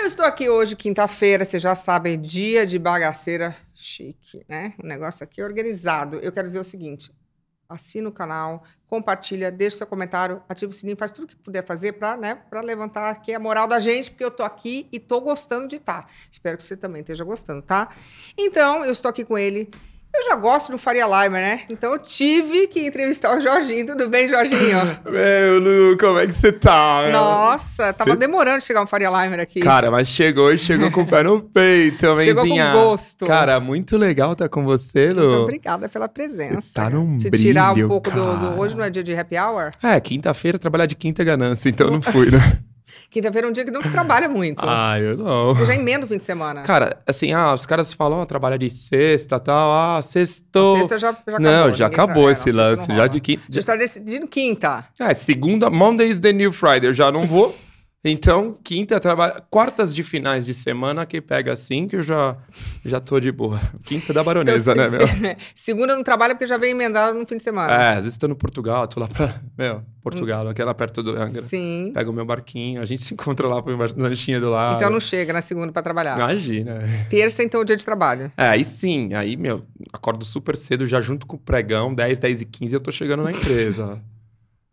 Eu estou aqui hoje, quinta-feira, Você já sabe, dia de bagaceira chique, né? O negócio aqui é organizado. Eu quero dizer o seguinte: assina o canal, compartilha, deixa seu comentário, ativa o sininho, faz tudo o que puder fazer para né, pra levantar aqui a moral da gente, porque eu tô aqui e tô gostando de estar. Tá. Espero que você também esteja gostando, tá? Então, eu estou aqui com ele. Eu já gosto do Faria Lima, né? Então eu tive que entrevistar o Jorginho. Tudo bem, Jorginho? Meu, Lu, como é que você tá? Meu? Nossa, cê... tava demorando chegar um Faria Limer aqui. Cara, mas chegou e chegou com o pé no peito, Chegou com gosto. Cara, muito legal estar tá com você, Lu. Muito obrigada pela presença. tá num Se brilho, tirar um pouco do, do, Hoje não é dia de happy hour? É, quinta-feira, trabalhar de quinta é ganância, então não fui, né? Quinta-feira é um dia que não se trabalha muito. ah, eu não. Eu já emendo o fim de semana. Cara, assim, ah, os caras falam, ah, trabalha de sexta tal, ah, sexta. A sexta já, já não, já acabou trabalha, esse não, lance, já de quinta. Já está decidindo quinta. É, segunda, Monday is the new Friday, eu já não vou. Então, quinta trabalha. Quartas de finais de semana, quem pega assim, que eu já, já tô de boa. Quinta da então, baronesa, então, né, meu? Segunda não trabalho porque já vem emendado no fim de semana. É, às vezes tô no Portugal, tô lá pra. Meu, Portugal, hum. aquela perto do Angra. Sim. Pego o meu barquinho, a gente se encontra lá pro lanchinho do lado. Então não chega na segunda pra trabalhar. Imagina. Terça, então, o dia de trabalho. É, aí sim. Aí, meu, acordo super cedo, já junto com o pregão, 10, 10 e 15, eu tô chegando na empresa.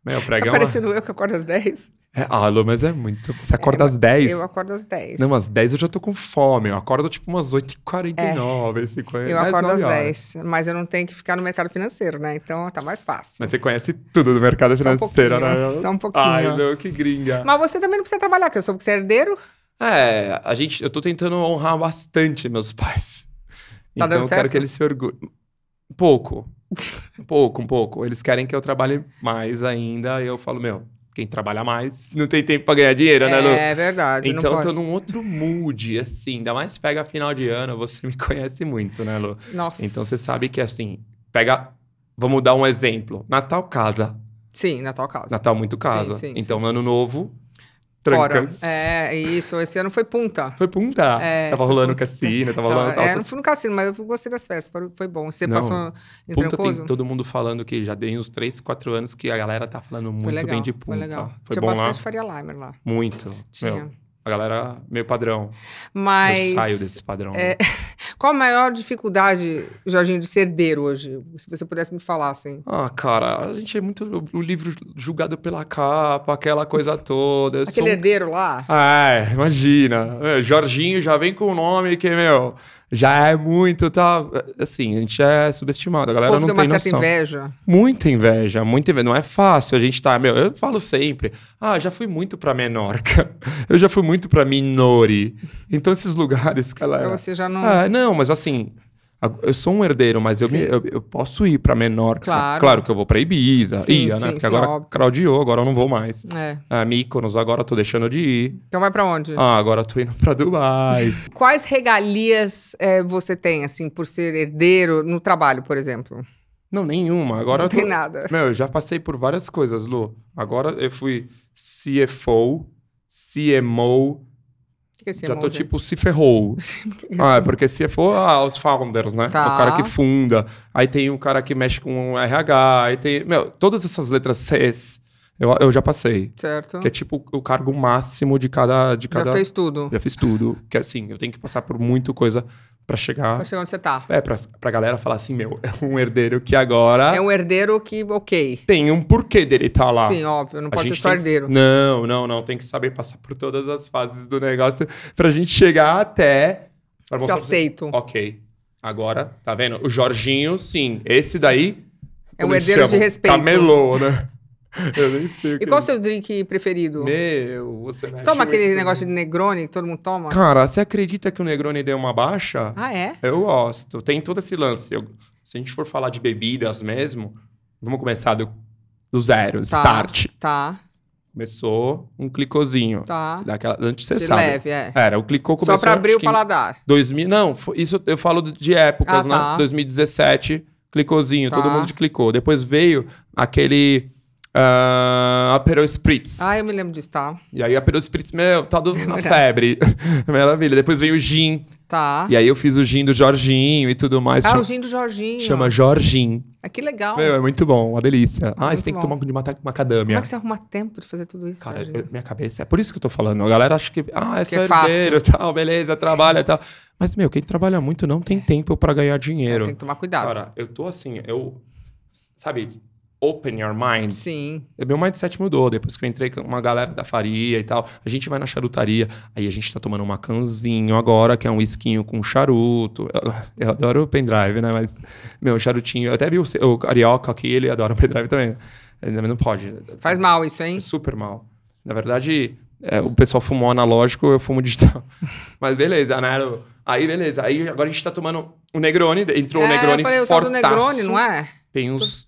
Meu, né, pregão. Tá parecendo eu que acordo às 10. É, alô, ah, mas é muito. Você é, acorda é, às 10? Eu acordo às 10. Não, às 10 eu já tô com fome. Eu acordo tipo umas 8h49, é, 50. Eu é acordo às horas. 10. Mas eu não tenho que ficar no mercado financeiro, né? Então tá mais fácil. Mas você conhece tudo do mercado financeiro, só um né? Só um pouquinho. Ai, meu, que gringa. Mas você também não precisa trabalhar, porque eu soube que você é herdeiro. É, a gente, eu tô tentando honrar bastante meus pais. Tá então eu certo? quero que eles se orgulhem. Pouco. Um pouco, um pouco. Eles querem que eu trabalhe mais ainda, e eu falo, meu, quem trabalha mais não tem tempo para ganhar dinheiro, é, né, Lu? É verdade. Então eu tô num outro mood, assim, ainda mais pega final de ano, você me conhece muito, né, Lu? Nossa. Então você sabe que assim, pega. Vamos dar um exemplo. Natal casa. Sim, Natal casa. Natal muito casa. Sim, sim, então, sim. ano novo, Trancas. Fora. É, isso. Esse ano foi punta. Foi punta. É, tava rolando punta. cassino, tava então, rolando... É, não fui no cassino, mas eu gostei das festas. Foi bom. Você não, passou em Punta Trancoso? tem todo mundo falando que já tem uns 3, 4 anos que a galera tá falando muito legal, bem de punta. Foi legal. Foi Tinha bom bastante lá. Faria Limer lá. Muito. Tinha. Meu a galera meio padrão. Mas. Eu saio desse padrão. É... Né? Qual a maior dificuldade, Jorginho, de ser herdeiro hoje? Se você pudesse me falar, assim. Ah, cara, a gente é muito. O livro julgado pela capa, aquela coisa toda. Eu Aquele sou... herdeiro lá? Ah, é, imagina. É, Jorginho já vem com o nome que, meu já é muito tal. Tá, assim, a gente é subestimado. A galera o povo não tem, tem uma noção. certa inveja. Muita inveja, muita inveja. Não é fácil. A gente tá, meu, eu falo sempre, ah, já fui muito pra Menorca. Eu já fui muito pra Minori. Então esses lugares, galera. Pra você já não. Ah, não, mas assim, eu sou um herdeiro, mas eu, me, eu, eu, posso ir para menor. Claro. claro que eu vou para Ibiza, sim, ia, sim, né? Porque sim, agora óbvio. craudiou, agora eu não vou mais. É. Ah, Mykonos, agora eu tô deixando de ir. Então vai para onde? Ah, agora eu tô indo para Dubai. Quais regalias é, você tem, assim, por ser herdeiro no trabalho, por exemplo? Não, nenhuma. Agora não tô... tem nada. Meu, eu já passei por várias coisas, Lu. Agora eu fui CFO, CMO, já tô gente. tipo, se ferrou. ah, é porque se for ah, os founders, né? Tá. O cara que funda. Aí tem o cara que mexe com RH. Aí tem. Meu, todas essas letras Cs. Eu, eu já passei. Certo. Que é tipo o cargo máximo de cada, de cada. Já fez tudo. Já fiz tudo. Que é assim, eu tenho que passar por muita coisa para chegar. Pra chegar onde você tá. É, pra, pra galera falar assim, meu, é um herdeiro que agora. É um herdeiro que, ok. Tem um porquê dele estar tá lá. Sim, óbvio, não pode ser só herdeiro. Que... Não, não, não. Tem que saber passar por todas as fases do negócio pra gente chegar até. Se aceito. Você... Ok. Agora, tá vendo? O Jorginho, sim. Esse daí. É um herdeiro de respeito. Camelô, né? Eu nem sei. E qual é o seu drink preferido? Meu, você, você toma aquele negócio de né? Negroni que todo mundo toma? Cara, você acredita que o Negroni deu uma baixa? Ah, é? Eu gosto. Tem todo esse lance. Eu, se a gente for falar de bebidas mesmo, vamos começar do, do zero, tá, start. Tá. Começou um clicozinho. Tá. Daquela, antes você de sabe. leve, é. Era, o clicô começou... Só pra abrir o paladar. 2000, não, isso eu falo de épocas, ah, né? Tá. 2017, clicozinho, tá. todo mundo clicou Depois veio aquele Uh, Spritz. Ah, eu me lembro disso, tá. E aí aperol Spritz meu, tá do, na é febre. Maravilha. Depois veio o gin. Tá. E aí eu fiz o gin do Jorginho e tudo mais. Ah, chama, o gin do Jorginho. Chama Jorginho. Ah, que legal. Meu, é muito bom, uma delícia. ah, você tem bom. que tomar de uma macadâmia. Como é que você arruma tempo de fazer tudo isso? Cara, eu, minha cabeça, é por isso que eu tô falando. A galera acha que, ah, é só é e tal, beleza, trabalha e tal. Mas, meu, quem trabalha muito não tem é. tempo para ganhar é, dinheiro. Tem que tomar cuidado. Cara, eu tô assim, eu... Sabe, open your mind. Sim. É, meu mindset mudou. Depois que eu entrei com uma galera da faria e tal, a gente vai na charutaria. Aí a gente tá tomando um macanzinho agora, que é um esquinho com charuto. Eu, eu adoro o pendrive, né? Mas, meu, charutinho. Eu até vi o, o Carioca aqui, ele adora o pendrive também. Ele não pode. Faz mal isso, hein? É super mal. Na verdade, é, o pessoal fumou analógico, eu fumo digital. Mas beleza, né? Aí, beleza. Aí agora a gente tá tomando o Negroni. Entrou é, o Negroni eu falei, O do Negroni, não é? Tem uns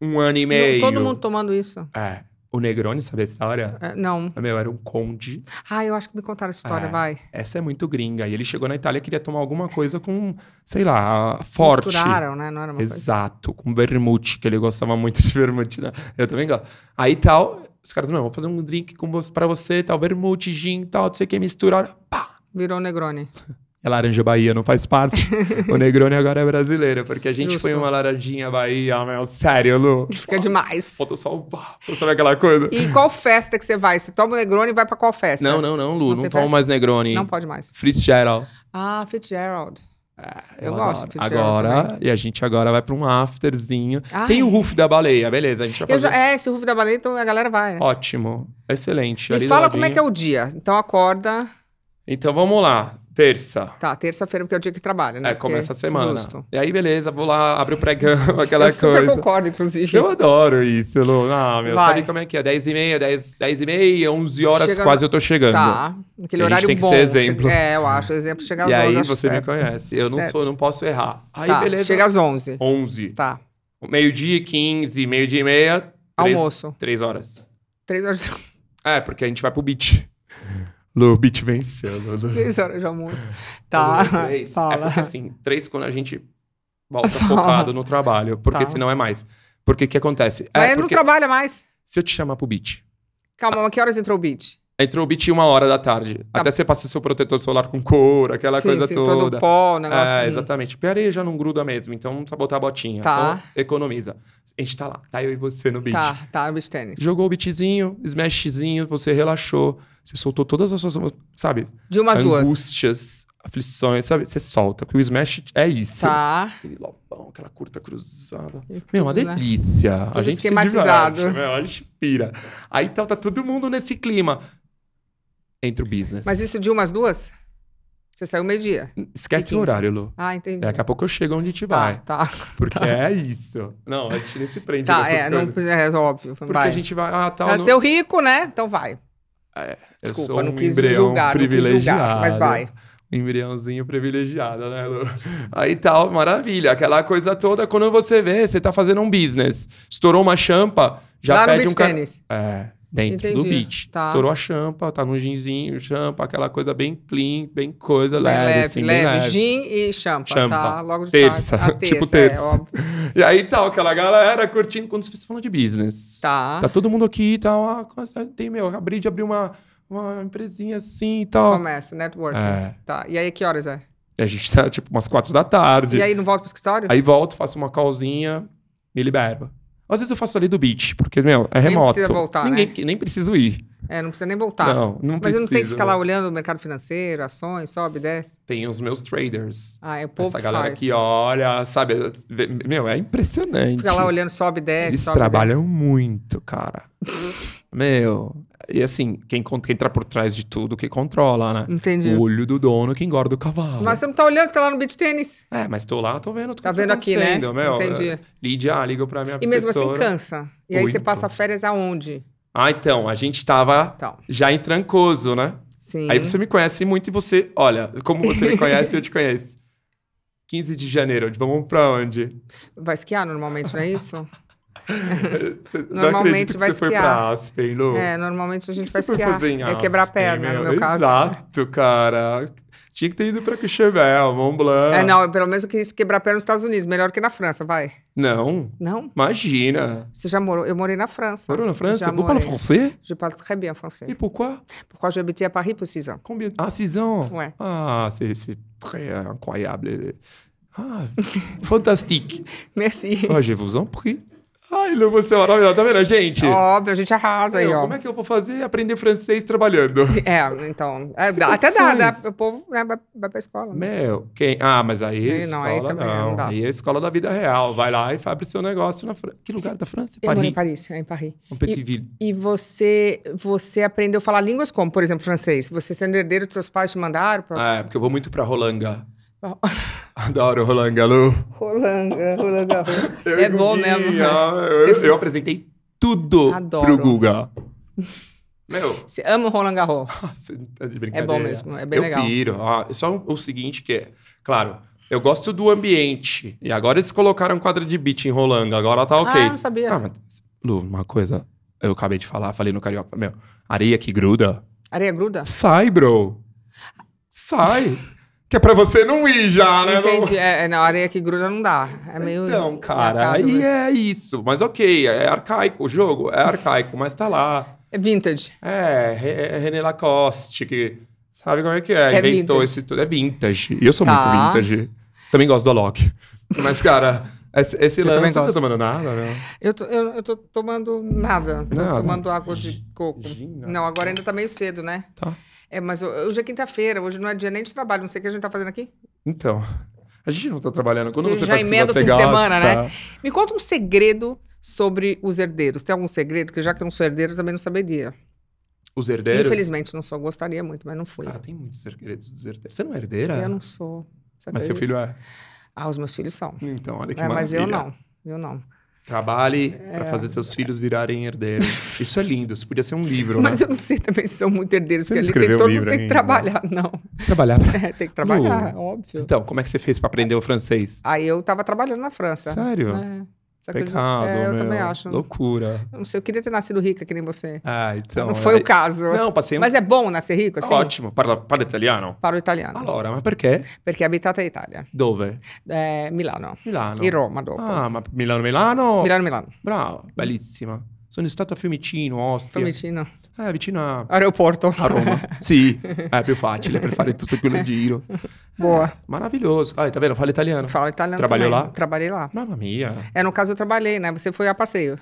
um ano e meio. Todo mundo tomando isso. É. O Negroni, sabe a história? É, não. Ah, meu, era um conde. Ah, eu acho que me contaram a história, é, vai. Essa é muito gringa. E ele chegou na Itália e queria tomar alguma coisa com, sei lá, forte. Misturaram, né? Não era uma Exato, coisa. com vermute, que ele gostava muito de vermute, né? Eu também gosto. Aí tal, os caras, meu, vou fazer um drink com, pra você, tal, vermute, gin, tal, não sei o que, misturar. Pá! Virou Negroni. é laranja Bahia, não faz parte. o Negroni agora é brasileiro, porque a gente Justo. foi uma laranjinha Bahia, meu, sério, Lu. Fica Nossa, demais. Faltou salvar. o sabe aquela coisa? E qual festa que você vai? Você toma o Negroni e vai pra qual festa? Não, não, não, Lu, não, não mais Negroni. Não pode mais. Fitzgerald. Ah, Fitzgerald. É, eu, eu gosto. Agora, também. e a gente agora vai pra um afterzinho. Ai. Tem o Ruf da Baleia, beleza, a gente vai fazer. Já, é, esse Ruf da Baleia, então a galera vai, né? Ótimo, excelente. E Ali fala como é que é o dia. Então acorda... Então vamos lá. Terça. Tá, terça-feira, porque é o dia que trabalha, né? É, começa porque... a semana. Justo. E aí, beleza, vou lá, abre o pregão, aquela eu coisa. Eu concordo, inclusive. Eu adoro isso, Lu. Ah, meu, Vai. sabe como é que é? 10 e meia, 10, 10 e meia, 11 horas Chega... quase eu tô chegando. Tá, aquele horário bom. tem que bom. ser assim. exemplo. É, eu acho, o exemplo chega às e 11. E aí você certo. me conhece, eu não, sou, não posso errar. Aí, tá, beleza. chega às 11. 11. Tá. Meio-dia e 15, meio-dia e meia. Almoço. 3 horas. 3 horas. É, porque a gente vai pro beach. Lu, beat venceu. Três horas de almoço. Tá, é fala. É assim, três quando a gente volta fala. focado no trabalho, porque tá. senão é mais. Porque o que acontece? É, Mas não trabalha mais. Se eu te chamar pro beat. Calma, mas que horas entrou o beat? Entrou o beat uma hora da tarde. Tá. Até você passa seu protetor solar com cor, aquela sim, coisa sim, toda. todo pó, negócio. É, assim. exatamente. Piareia já não gruda mesmo, então só botar a botinha. Tá. Então, economiza. A gente tá lá, tá eu e você no beat. Tá, tá no beat tênis. Jogou o beatzinho, smashzinho, você relaxou. Você soltou todas as suas, sabe? De umas angústias, duas. Angústias, aflições, sabe? Você solta, que o Smash é isso. Tá. Aquele lobão, aquela curta cruzada. meu, uma né? delícia. Tudo a gente esquematizado. Se diverte, meu, a gente pira. Aí então tá todo mundo nesse clima. Entre o business. Mas isso de umas duas? Você saiu meio-dia. Hum, esquece o horário, Lu. Ah, entendi. Daqui a pouco eu chego onde te tá, vai. Tá. Porque tá. é isso. Não, a gente nem se prende. Tá, é, não é óbvio. Porque vai. a gente vai. Ah, tal. Tá, é não... rico, né? Então vai. É. Desculpa, eu sou um não quis embrião julgar, privilegiado. Quis julgar, mas vai. Um embriãozinho privilegiado, né, Lu? Aí tal, maravilha. Aquela coisa toda, quando você vê, você tá fazendo um business. Estourou uma champa, já Lá pede um cara. É, dentro Entendi. do beach. Tá. Estourou a champa, tá no ginzinho, champa, aquela coisa bem clean, bem coisa bem leve, leve, assim, leve. leve. Gin e champa, tá? champa. tá? Logo de terça, tarde. A terça, tipo terça. É, e aí tal, aquela galera curtindo quando você tá falando de business. Tá. Tá todo mundo aqui e tal, ah, é tem, meu, abri de abrir uma uma empresinha assim e tal. Começa, networking. É. Tá. E aí, que horas é? E a gente tá, tipo, umas quatro da tarde. E aí, não volta pro escritório? Aí volto, faço uma calzinha, me libero. Às vezes eu faço ali do beach, porque, meu, é remoto. Nem precisa voltar, Ninguém, né? Nem preciso ir. É, não precisa nem voltar. Não, não Mas eu não tenho que ficar lá olhando o mercado financeiro, ações, sobe, desce. Tem os meus traders. Ah, é o povo Essa galera faz. que olha, sabe? Meu, é impressionante. Fica lá olhando, sobe, desce, Eles sobe, trabalham desce. muito, cara. meu, e assim, quem, quem tá por trás de tudo que controla, né? Entendi. O olho do dono que engorda o cavalo. Mas você não tá olhando, você tá lá no beat tênis. É, mas tô lá, tô vendo. Tô tá vendo tá aqui, né? Meu, Entendi. Lídia, ah, liga pra minha pessoa. E mesmo assim cansa. E aí Muito. você passa férias aonde? Ah, então, a gente tava então. já em Trancoso, né? Sim. Aí você me conhece muito e você, olha, como você me conhece, eu te conheço. 15 de janeiro, vamos pra onde? Vai esquiar normalmente, não é isso? normalmente vai esquiar. Pra Aspen, Lu. É, normalmente a gente vai esquiar. Fazer em Aspen, é quebrar a perna, meu? no meu caso. Exato, cara. Tinha que ter ido para Courchevel, Mont Blanc. É, não, pelo menos eu quis quebrar perna nos Estados Unidos, melhor que na França, vai. Não. Não? Imagina. Você já morou? Eu morei na França. Morou na França? Já Vous francês? Je parle très bien français. quê? Porque eu j'habitais a Paris por 6 ans. Combien? Ah, 6 ans. Ah, c'est très incroyable. Ah, fantastique. Merci. Oh, je vous en prie. Ai, Lu, você é maravilhosa. Tá vendo, gente? Óbvio, a gente arrasa aí, ó. Como é que eu vou fazer aprender francês trabalhando? É, então. É, até dá, dá, né? O povo né, vai, pra escola. Né? Meu, quem? Ah, mas aí. E, escola, não, aí também não. dá. Aí é a escola da vida real. Vai lá e fabre seu negócio na França. Que lugar Sim. da França? Eu Paris. moro em Paris, é em Paris. Em Petitville. E, e você, você aprendeu a falar línguas como, por exemplo, francês? Você sendo herdeiro, seus pais te mandaram? Pra... É, porque eu vou muito pra Rolanga. Adoro Roland Galo. Rolanga, Roland Galo. é bom Guguinha, mesmo. Eu, eu apresentei tudo Adoro. pro Guga. Meu. Você ama o Roland Garros. tá de brincadeira. É bom mesmo, é bem eu legal. Eu piro. Ah, só o seguinte que é, claro, eu gosto do ambiente. E agora eles colocaram quadra de beat em Rolando. agora tá ok. Ah, eu não sabia. Ah, mas, Lu, uma coisa, eu acabei de falar, falei no Carioca, meu, areia que gruda. Areia gruda? Sai, bro. Sai. Que é pra você não ir já, né? Entendi. Não... É, é, na areia que gruda não dá. É meio. Então, cara, aí mas... é isso. Mas ok, é arcaico o jogo, é arcaico, mas tá lá. É vintage. É, é René Lacoste, que sabe como é que é, é inventou vintage. esse tudo. É vintage. E eu sou tá. muito vintage. Também gosto do Alok. Mas, cara. Esse, esse lance, você não tá tomando nada, né? Eu tô, eu, eu tô tomando nada. nada. Tô tomando água de coco. Gina. Não, agora ainda tá meio cedo, né? Tá. É, mas hoje é quinta-feira, hoje não é dia nem de trabalho, não sei o que a gente tá fazendo aqui. Então, a gente não está trabalhando. Quando você já faz emenda o fim de semana, né? Me conta um segredo sobre os herdeiros. Tem algum segredo? Que já que eu não sou herdeiro, eu também não saberia. Os herdeiros? Infelizmente, não sou. Gostaria muito, mas não fui. Cara, tem muitos segredos dos herdeiros. Você não é herdeira? Eu não sou. Você mas acredita? seu filho é? Ah, os meus filhos são. Então, olha que é, né, maravilha. Mas eu não. Eu não. Trabalhe é. para fazer seus filhos virarem herdeiros. Isso é lindo, isso podia ser um livro. Né? Mas né? eu não sei também se são muito herdeiros, você porque ali tem todo tem que trabalhar, não. Trabalhar? Pra... É, tem que trabalhar, no... óbvio. Então, como é que você fez para aprender o francês? Aí eu estava trabalhando na França. Sério? É. Essa Pecado, é, eu meu, também acho. Loucura. Eu não sei, eu queria ter nascido rica que nem você. Ah, então. Não foi é... o caso. Não, passei. Um Mas é bom nascer rico, Assim? Ottimo. Parla, parla italiano? Parlo italiano. Allora, ma perché? Perché abitata in Italia. Dove? Eh, Milano. Milano. E Roma dopo. Ah, ma Milano, Milano? Milano, Milano. Bravo, bellissima. Sono stato a Fiumicino, Ostia. Fiumicino. Eh, vicino a... Aeroporto. A Roma. sì, è più facile per fare tutto quello giro. Boa. Eh, maravilhoso. Ah, tá vendo? Fala italiano. Fala italiano Trabalhou também. lá? Trabalhei lá. Mamma mia. É, no caso eu trabalhei, né? Você foi a passeio.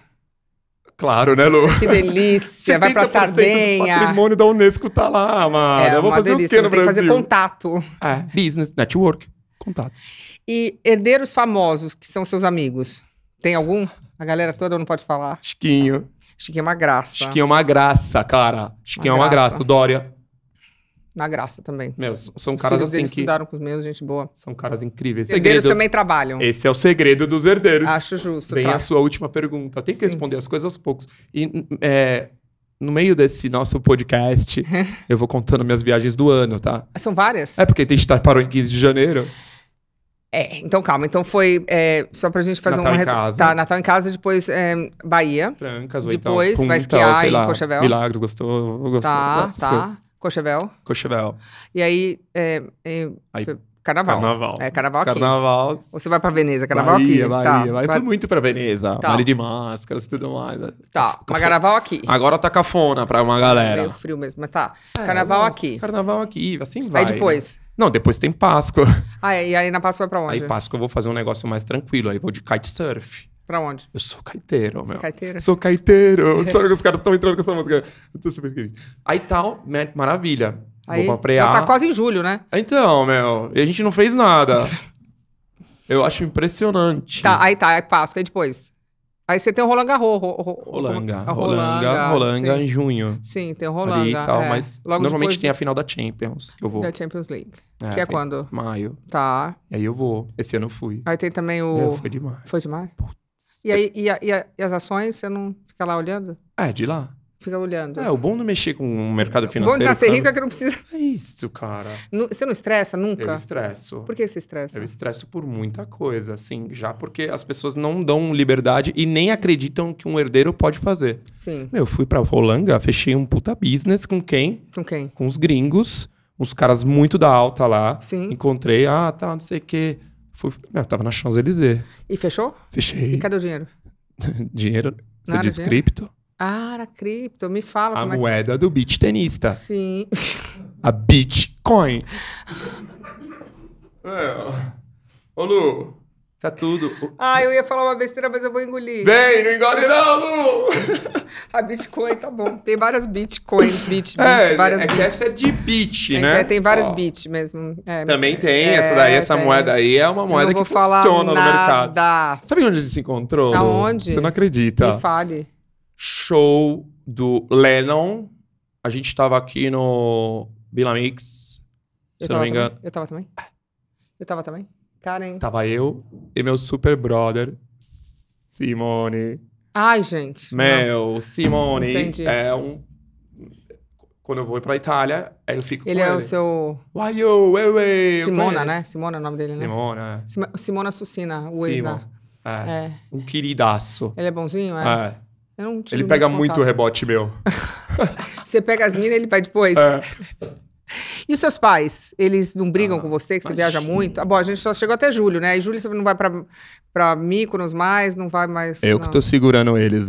Claro, né, Lu? Que delícia, vai pra Sardenha. O patrimônio da Unesco tá lá, mano. É, vou fazer delícia. o quê no Tem Brasil? Tem que fazer contato. É, business, network, contatos. E herdeiros famosos que são seus amigos, tem algum? A galera toda não pode falar. Chiquinho. Chiquinho é uma graça. Chiquinho é uma graça, cara. Chiquinho é uma é uma graça. graça. Dória. Uma graça também. Meu, são Os caras assim que... estudaram com os meus, gente boa. São caras incríveis. Os herdeiros segredo... também trabalham. Esse é o segredo dos herdeiros. Acho justo, Vem tá. a sua última pergunta. Tem que Sim. responder as coisas aos poucos. E é, no meio desse nosso podcast, eu vou contando minhas viagens do ano, tá? São várias? É, porque a gente tá, parou em 15 de janeiro. É, então calma. Então foi é, só pra gente fazer Natal uma... Em casa. Tá, Natal em casa, depois é, Bahia. Trancas, Depois Punta, vai esquiar em Cochevel. Milagres, gostou? gostou tá, tá. Cochevel. Cochevel. E aí... É, é, aí carnaval. Carnaval. É, carnaval aqui. Carnaval. Você vai pra Veneza, carnaval Bahia, aqui. Bahia, tá. Bahia. Vai... Fui muito pra Veneza. Tá. Vale de máscaras e tudo mais. Tá, Caf... Tá mas carnaval aqui. Agora tá cafona pra uma galera. É meio frio mesmo, mas tá. É, carnaval aqui. Carnaval aqui, assim vai. Aí né? depois... Né? Não, depois tem Páscoa. Ah, é? e aí na Páscoa vai pra onde? Aí Páscoa eu vou fazer um negócio mais tranquilo. Aí vou de kitesurf. Pra onde? Eu sou caiteiro, é meu. Caiteiro? Sou caiteiro. Sabe que os caras estão entrando com essa música? Eu tô super querido. Aí tal, né, maravilha. Aí, vou pra Já tá quase em julho, né? Então, meu. E a gente não fez nada. eu acho impressionante. Tá, aí tá, é Páscoa. E depois? Aí você tem o Roland Garros. Ro, ro, Rolanga, Rolanga, Rolanga, Rolanga em junho. Sim, tem o Rolanga. Ali e tal, é. mas Logo normalmente depois... tem a final da Champions, que eu vou. Da Champions League. É, que é quando? Maio. Tá. E aí eu vou. Esse ano eu fui. Aí tem também o... Meu, é, foi demais. Foi demais? Putz. E aí, e, a, e, a, e as ações, você não fica lá olhando? É, de lá fica olhando. É, o bom não mexer com o mercado financeiro. O bom de tá ser rico é que não precisa. É isso, cara. você não estressa nunca? Eu estresso. Por que você estressa? Eu estresso por muita coisa, assim, já porque as pessoas não dão liberdade e nem acreditam que um herdeiro pode fazer. Sim. Meu, fui pra Rolanga, fechei um puta business com quem? Com quem? Com os gringos, uns caras muito da alta lá. Sim. Encontrei, ah, tá, não sei o quê. Fui, tava na Champs-Élysées. E fechou? Fechei. E cadê o dinheiro? dinheiro? Você diz cripto? Ah, era cripto. Me fala a como é que... moeda do beach tenista. Sim. a Bitcoin. é, ô Lu, tá tudo... Ah, eu ia falar uma besteira, mas eu vou engolir. Vem, não engole não, Lu! a Bitcoin, tá bom. Tem várias Bitcoins, Bit, Bit, é, várias é que essa é de Bit, é, né? É, tem várias Ó, mesmo. É, Também tem, essa é, daí, essa tem. moeda aí é uma moeda que funciona no mercado. Sabe onde ele se encontrou? Aonde? Você não acredita. Me fale show do Lennon. A gente estava aqui no Bilamix, se não me engano. Eu tava também? Eu tava também? Karen. Tava eu e meu super brother, Simone. Ai, gente. Meu, não. Simone Entendi. é um. Quando eu vou pra Itália, eu fico ele. é ele. o seu. Why you, wait, Simona, né? Simona é o nome dele, né? Simona. Simona Sucina, o Simon. ex É. é. Um queridaço. Ele é bonzinho, é? É ele pega muito, muito rebote meu. você pega as minas e ele vai depois. É. E os seus pais? Eles não brigam ah, com você, que você viaja muito? Hum. Ah, bom, a gente só chegou até julho, né? E julho você não vai pra, pra Mykonos mais, não vai mais... Eu não. que tô segurando eles.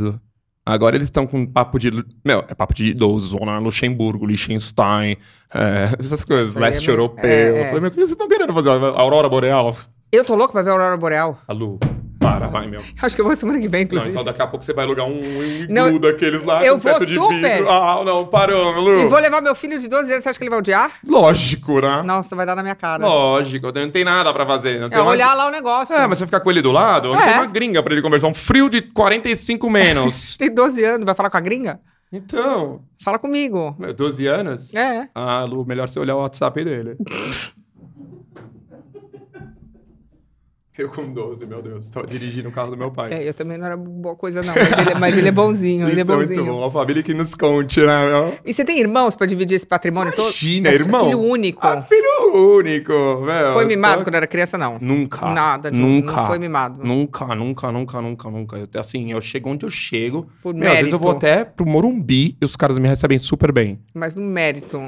Agora eles estão com papo de... Meu, é papo de idoso, né? Luxemburgo, Liechtenstein, é, essas coisas. Isso é leste é europeu. É, é. Eu falei, é. meu, o que vocês estão querendo fazer? A Aurora Boreal? Eu tô louco pra ver a Aurora Boreal. Alô. Para, vai, meu. Acho que eu vou semana que vem, inclusive. Não, então daqui a pouco você vai alugar um, um não, daqueles lá. Eu vou super. Ah, ah, não, parou, Lu. E vou levar meu filho de 12 anos, você acha que ele vai odiar? Lógico, né? Nossa, vai dar na minha cara. Lógico, não tem nada pra fazer. Não é olhar lá o negócio. É, mas você ficar com ele do lado, é. uma gringa pra ele conversar. Um frio de 45 menos. tem 12 anos, vai falar com a gringa? Então. Fala comigo. 12 anos? É. Ah, Lu, melhor você olhar o WhatsApp dele. Eu com 12, meu Deus, estava dirigindo o carro do meu pai. É, eu também não era boa coisa, não. Mas ele, é, mas ele é bonzinho, ele é bonzinho. É muito bom, uma família que nos conte, né? Meu? E você tem irmãos para dividir esse patrimônio Imagina, todo? Imagina, é irmão. Filho único. Ah, filho único, velho. Foi mimado só... quando era criança, não? Nunca. Nada, de, nunca. Não foi mimado. Nunca, nunca, nunca, nunca, nunca. Eu, assim, eu chego onde eu chego. Por meu, mérito. às vezes eu vou até pro Morumbi e os caras me recebem super bem. Mas no mérito.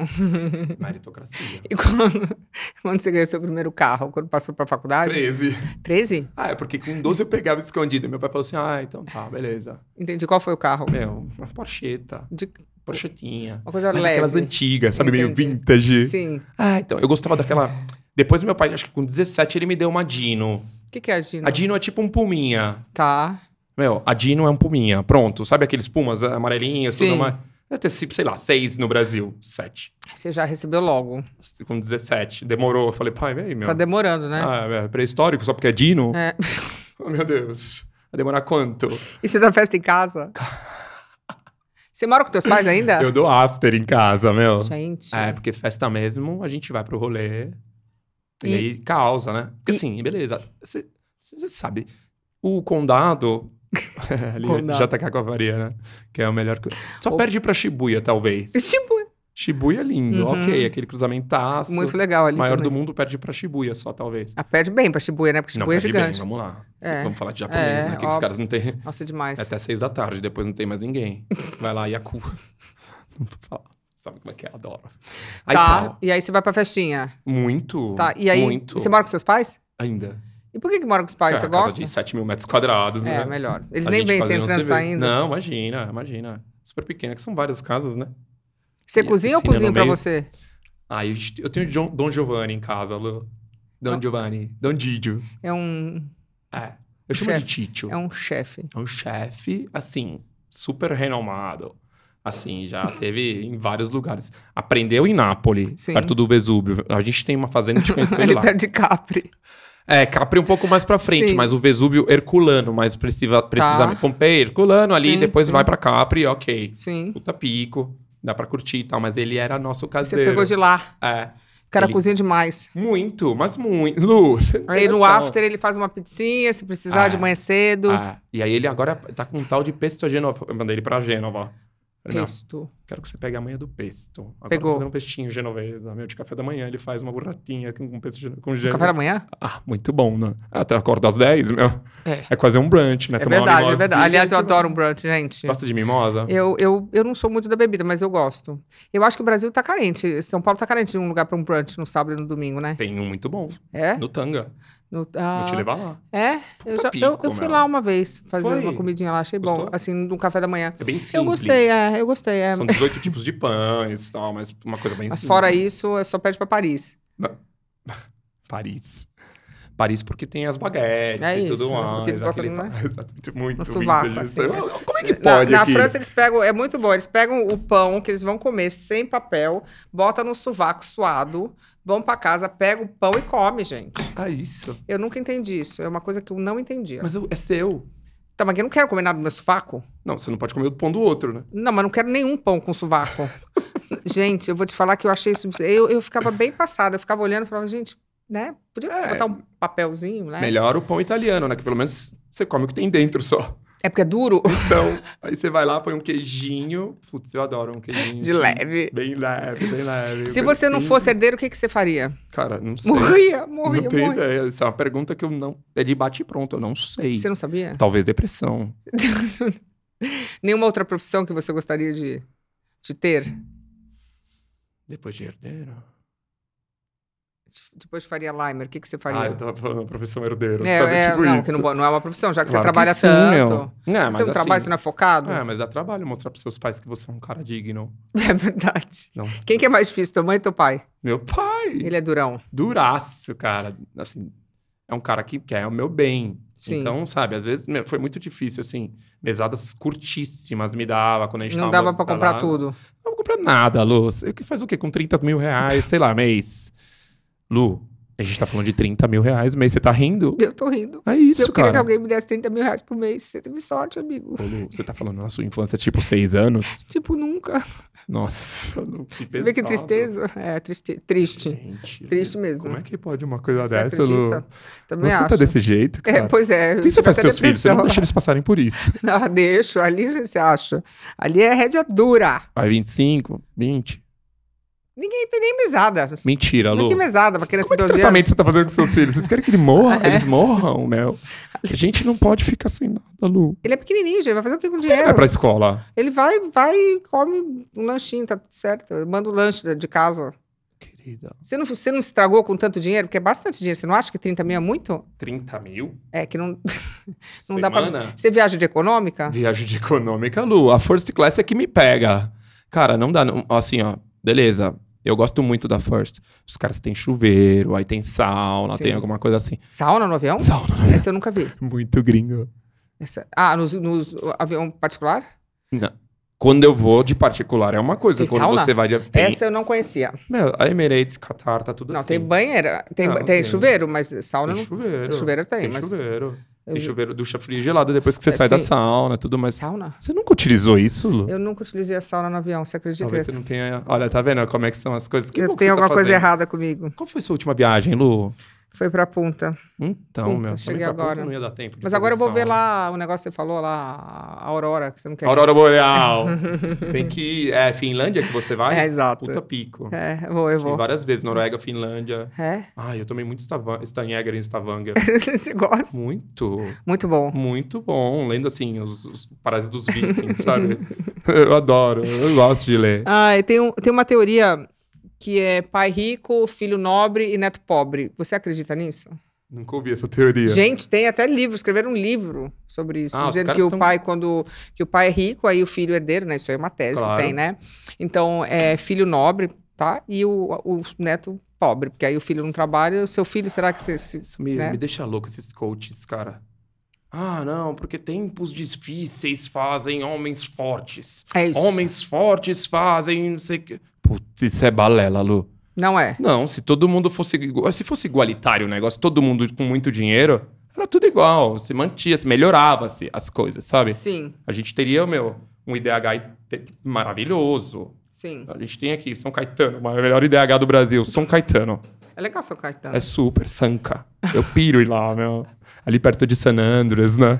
Meritocracia. E quando, quando você ganhou seu primeiro carro? Quando passou pra faculdade? 13. 13? Ah, é porque com 12 eu pegava escondido. Meu pai falou assim: ah, então tá, beleza. Entendi. Qual foi o carro? Meu, uma Porcheta. De... Porchetinha. Uma coisa Mas é leve. Aquelas antigas, sabe? Entendi. Meio vintage. Sim. Ah, então. Eu gostava daquela. Depois meu pai, acho que com 17, ele me deu uma Dino. O que, que é a Dino? A Dino é tipo um Puminha. Tá. Meu, a Dino é um Puminha. Pronto. Sabe aqueles Pumas amarelinhas, Sim. tudo mais. Deve ter sido, sei lá, seis no Brasil, sete. Você já recebeu logo. Com 17. Demorou. Eu falei, pai, aí, meu. Tá demorando, né? Ah, é pré-histórico, só porque é Dino? É. Oh, meu Deus. Vai demorar quanto? E você dá festa em casa? Você mora com teus pais ainda? Eu dou after em casa, meu. Gente. É, porque festa mesmo, a gente vai pro rolê. E, e aí causa, né? Porque e... assim, beleza. Você sabe, o condado Ali, JK com a né? Que é o melhor. Só perde pra Shibuya, talvez. Shibuya. Shibuya é lindo, uhum. ok. Aquele cruzamentaço. Muito legal ali. Maior também. do mundo perde pra Shibuya só, talvez. Ah, perde bem pra Shibuya, né? Porque Shibuya não, é gigante. Bem, vamos lá. É. Vamos falar de japonês, é, né? Que, os caras não têm. Nossa, é demais. É até seis da tarde, depois não tem mais ninguém. Vai lá, Yaku. não vou falar. Sabe como é que é? Adoro. Aí, tá. tá. E aí você vai pra festinha? Muito. Tá. E aí, muito. você mora com seus pais? Ainda. E por que, que mora com os pais? É, Você gosta? Casa de 7 mil metros quadrados, é, né? É, melhor. Eles a nem vêm sem entrando ainda. Não, imagina, imagina. Super pequena, que são várias casas, né? Você e cozinha ou cozinha pra você? Ah, eu, eu tenho John, Dom Giovanni em casa, Lu. Dom oh. Giovanni. Dom Didio. É um... É. Eu chamo chef. de Tito. É um chefe. É um chefe, assim, super renomado. Assim, já teve em vários lugares. Aprendeu em Nápoles, Sim. perto do Vesúvio. A gente tem uma fazenda, de conhecimento. conheceu ele, lá. Ele perto de Capri. É, Capri um pouco mais para frente, sim. mas o Vesúvio Herculano, mais precisa, precisamente. Tá. Pompeia, Herculano ali, sim, depois sim. vai para Capri, ok. Sim. Puta pico, dá para curtir e tal, mas ele era nosso caseiro. Você pegou de lá. É. O cara ele... cozinha demais. Muito, mas muito. Lu, Aí no after ele faz uma pizzinha, se precisar, é. de manhã cedo. É. E aí ele agora tá com um tal de pesto Gênova. Eu mandei ele pra Gênova. Falei, pesto. quero que você pegue a manha do pesto. Agora Pegou. Fazer um pestinho genovesa. Né, meu, de café da manhã, ele faz uma burratinha com pesto de, com genovês. Café da manhã? Ah, muito bom, né? Ah, até acordo às 10, meu. É. É quase um brunch, né? É Tomar verdade, é verdade. Aliás, eu tipo, adoro um brunch, gente. Gosta de mimosa? Eu, eu, eu não sou muito da bebida, mas eu gosto. Eu acho que o Brasil tá carente. São Paulo tá carente de um lugar pra um brunch no sábado e no domingo, né? Tem um muito bom. É? No Tanga. No, ah, Vou te levar lá. É? Eu, já, pico, eu, eu, fui lá uma vez fazer Foi. uma comidinha lá, achei Gostou? bom. Assim, num café da manhã. É bem simples. Eu gostei, é, eu gostei. É. São 18 tipos de pães e tal, mas uma coisa bem mas simples. Mas fora isso, é só pede pra Paris. Paris. Paris porque tem as baguetes é e isso, tudo mais. Aquele... Botam, né? Exatamente, muito no sovaco, assim, Como é que pode Na, na França eles pegam, é muito bom, eles pegam o pão que eles vão comer sem papel, bota no sovaco suado, Vão para casa, pega o pão e come, gente. Ah, isso. Eu nunca entendi isso. É uma coisa que eu não entendia. Mas eu, é seu. Tá, mas eu não quero comer nada do meu sovaco. Não, você não pode comer o pão do outro, né? Não, mas não quero nenhum pão com sovaco. gente, eu vou te falar que eu achei isso. Eu, eu ficava bem passada. Eu ficava olhando e falava, gente, né? Podia é, botar um papelzinho, né? Melhor o pão italiano, né? Que pelo menos você come o que tem dentro só. É porque é duro? Então, aí você vai lá, põe um queijinho. Putz, eu adoro um queijinho. De leve. Bem leve, bem leve. Se você simples. não fosse herdeiro, o que, que você faria? Cara, não sei. Morria, morria. Não tenho morria. ideia. Essa é uma pergunta que eu não. É de bate pronto, eu não sei. Você não sabia? Talvez depressão. Nenhuma outra profissão que você gostaria de, de ter? Depois de herdeiro depois faria Limer, o que, que você faria? Ah, eu tava falando profissão herdeiro, é, É, tipo não, Que não, não é uma profissão, já que claro você trabalha que sim, tanto. Meu. Não, você não assim, trabalha, você não é focado? É, mas dá trabalho mostrar pros seus pais que você é um cara digno. É verdade. Não. Quem que é mais difícil, tua mãe ou teu pai? Meu pai! Ele é durão. Duraço, cara. Assim, é um cara que quer o meu bem. Sim. Então, sabe, às vezes foi muito difícil, assim. Mesadas curtíssimas me dava quando a gente Não dava pra comprar lá. tudo. Não dava pra comprar nada, Luz. Eu que faz o quê? Com 30 mil reais, sei lá, mês. Lu, a gente tá falando de 30 mil reais, mas você tá rindo? Eu tô rindo. É isso, eu cara. queria que alguém me desse 30 mil reais por mês. Você teve sorte, amigo. Ô, Lu, você tá falando na sua infância, tipo, seis anos? tipo, nunca. Nossa, Lu, que pesado. Você vê que tristeza? É, triste. Triste, gente, triste mesmo. Como é que pode uma coisa você dessa, acredita? Lu? Também você tá acho. tá desse jeito, é, cara? É, pois é. O que você faz com seus filhos? Você não deixa eles passarem por isso. Não, deixo. Ali você acha. Ali é rédea dura. Vai 25, 20... Ninguém tem nem mesada. Mentira, Lu. Não tem mesada pra criança Como é 12 que tratamento anos. você tá fazendo com seus filhos? Vocês querem que ele morra? É. Eles morram, Mel. Né? A gente não pode ficar sem nada, Lu. Ele é pequenininho, gente. Vai fazer o que com dinheiro? Ele vai pra escola. Ele vai, vai e come um lanchinho, tá certo. Manda um lanche de casa. Querida. Você não, você não estragou com tanto dinheiro? Porque é bastante dinheiro. Você não acha que 30 mil é muito? 30 mil? É, que não... não dá pra... Você viaja de econômica? Viajo de econômica, Lu. A first class é que me pega. Cara, não dá. Não, assim, ó beleza. Eu gosto muito da First. Os caras têm chuveiro, aí tem sauna, Sim. tem alguma coisa assim. Sauna no avião? Sauna. No avião. Essa eu nunca vi. Muito gringo. Essa... Ah, nos, nos avião particular? Não. Quando eu vou de particular é uma coisa. Tem quando sauna? você vai de. Tem... Essa eu não conhecia. Meu, a Emirates, Qatar, tá tudo não, assim. Não, tem banheira. Tem, não, tem, tem, chuveiro, mas sauna tem não. Chuveiro. Chuveiro tem, tem mas. Chuveiro. Tem chuveiro, ducha fria e gelada depois que você é, sai sim. da sauna, tudo mais. Sauna? Você nunca utilizou isso, Lu? Eu nunca utilizei a sauna no avião, você acredita? Talvez você não tenha... Olha, tá vendo como é que são as coisas? Que eu tenho tá alguma coisa errada comigo. Qual foi sua última viagem, Lu? Foi pra punta. Então, meu. Cheguei agora. não ia dar tempo. Mas agora eu vou ver lá o negócio que você falou lá, a Aurora, que você não quer. Aurora Boreal. Tem que ir. É Finlândia que você vai? É, exato. Puta pico. É, eu vou, eu vou. várias vezes, Noruega, Finlândia. É? Ai, eu tomei muito Stavanger em Stavanger. você gosta? Muito. Muito bom. Muito bom. Lendo, assim, os, os parásitos dos vikings, sabe? eu adoro. Eu gosto de ler. Ah, tem, um, tem uma teoria que é pai rico, filho nobre e neto pobre. Você acredita nisso? Nunca ouvi essa teoria. Gente, tem até livro, escreveram um livro sobre isso, ah, dizendo que o tão... pai, quando. que o pai é rico, aí o filho é herdeiro, né? Isso é uma tese claro. que tem, né? Então, é filho nobre, tá? E o, o neto pobre, porque aí o filho não trabalha, o seu filho, será que você. Se, isso me, né? me deixa louco esses coaches, cara. Ah, não, porque tempos difíceis fazem homens fortes. É isso. Homens fortes fazem não sei o que. Putz, isso é balela, Lu. Não é. Não, se todo mundo fosse. Se fosse igualitário o negócio, todo mundo com muito dinheiro, era tudo igual. Se mantia, se melhorava-se as coisas, sabe? Sim. A gente teria, meu, um IDH maravilhoso. Sim. A gente tem aqui São Caetano, o melhor IDH do Brasil, São Caetano. É legal São Caetano. É super, Sanca. Eu piro ir lá, meu. Ali perto de San Andres, né?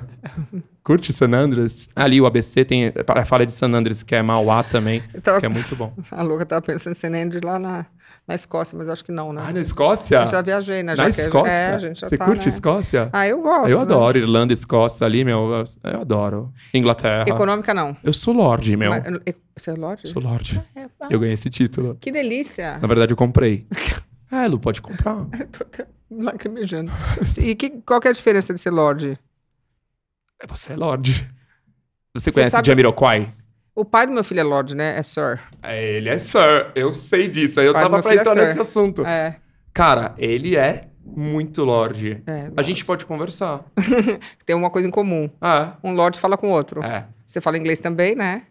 Curte San Andreas? Ali o ABC tem a falha de San Andreas, que é Mauá também, tava... Então, que é muito bom. A Luca tava tá pensando em San Andreas lá na, na Escócia, mas acho que não, né? Ah, na Escócia? Eu já viajei, né? Já na Escócia? É, a gente já Você tá, curte né? Escócia? Ah, eu gosto. Eu né? adoro Irlanda, Escócia ali, meu. Eu adoro. Inglaterra. Econômica não. Eu sou Lorde, meu. Mas, você é Lorde? Sou Lorde. Ah, é, ah. Eu ganhei esse título. Que delícia. Na verdade, eu comprei. ah, Lu, pode comprar. eu tô até lacrimejando. E que, qual que é a diferença de ser Lorde? É, você é Lorde. Você, Você conhece sabe... Jamiroquai? O pai do meu filho é Lorde, né? É Sir. É, ele é Sir. Eu sei disso. Eu tava pra é entrar é nesse assunto. É. Cara, ele é muito Lorde. É, a gente pode conversar. Tem uma coisa em comum. É. Um Lorde fala com o outro. É. Você fala inglês também, né?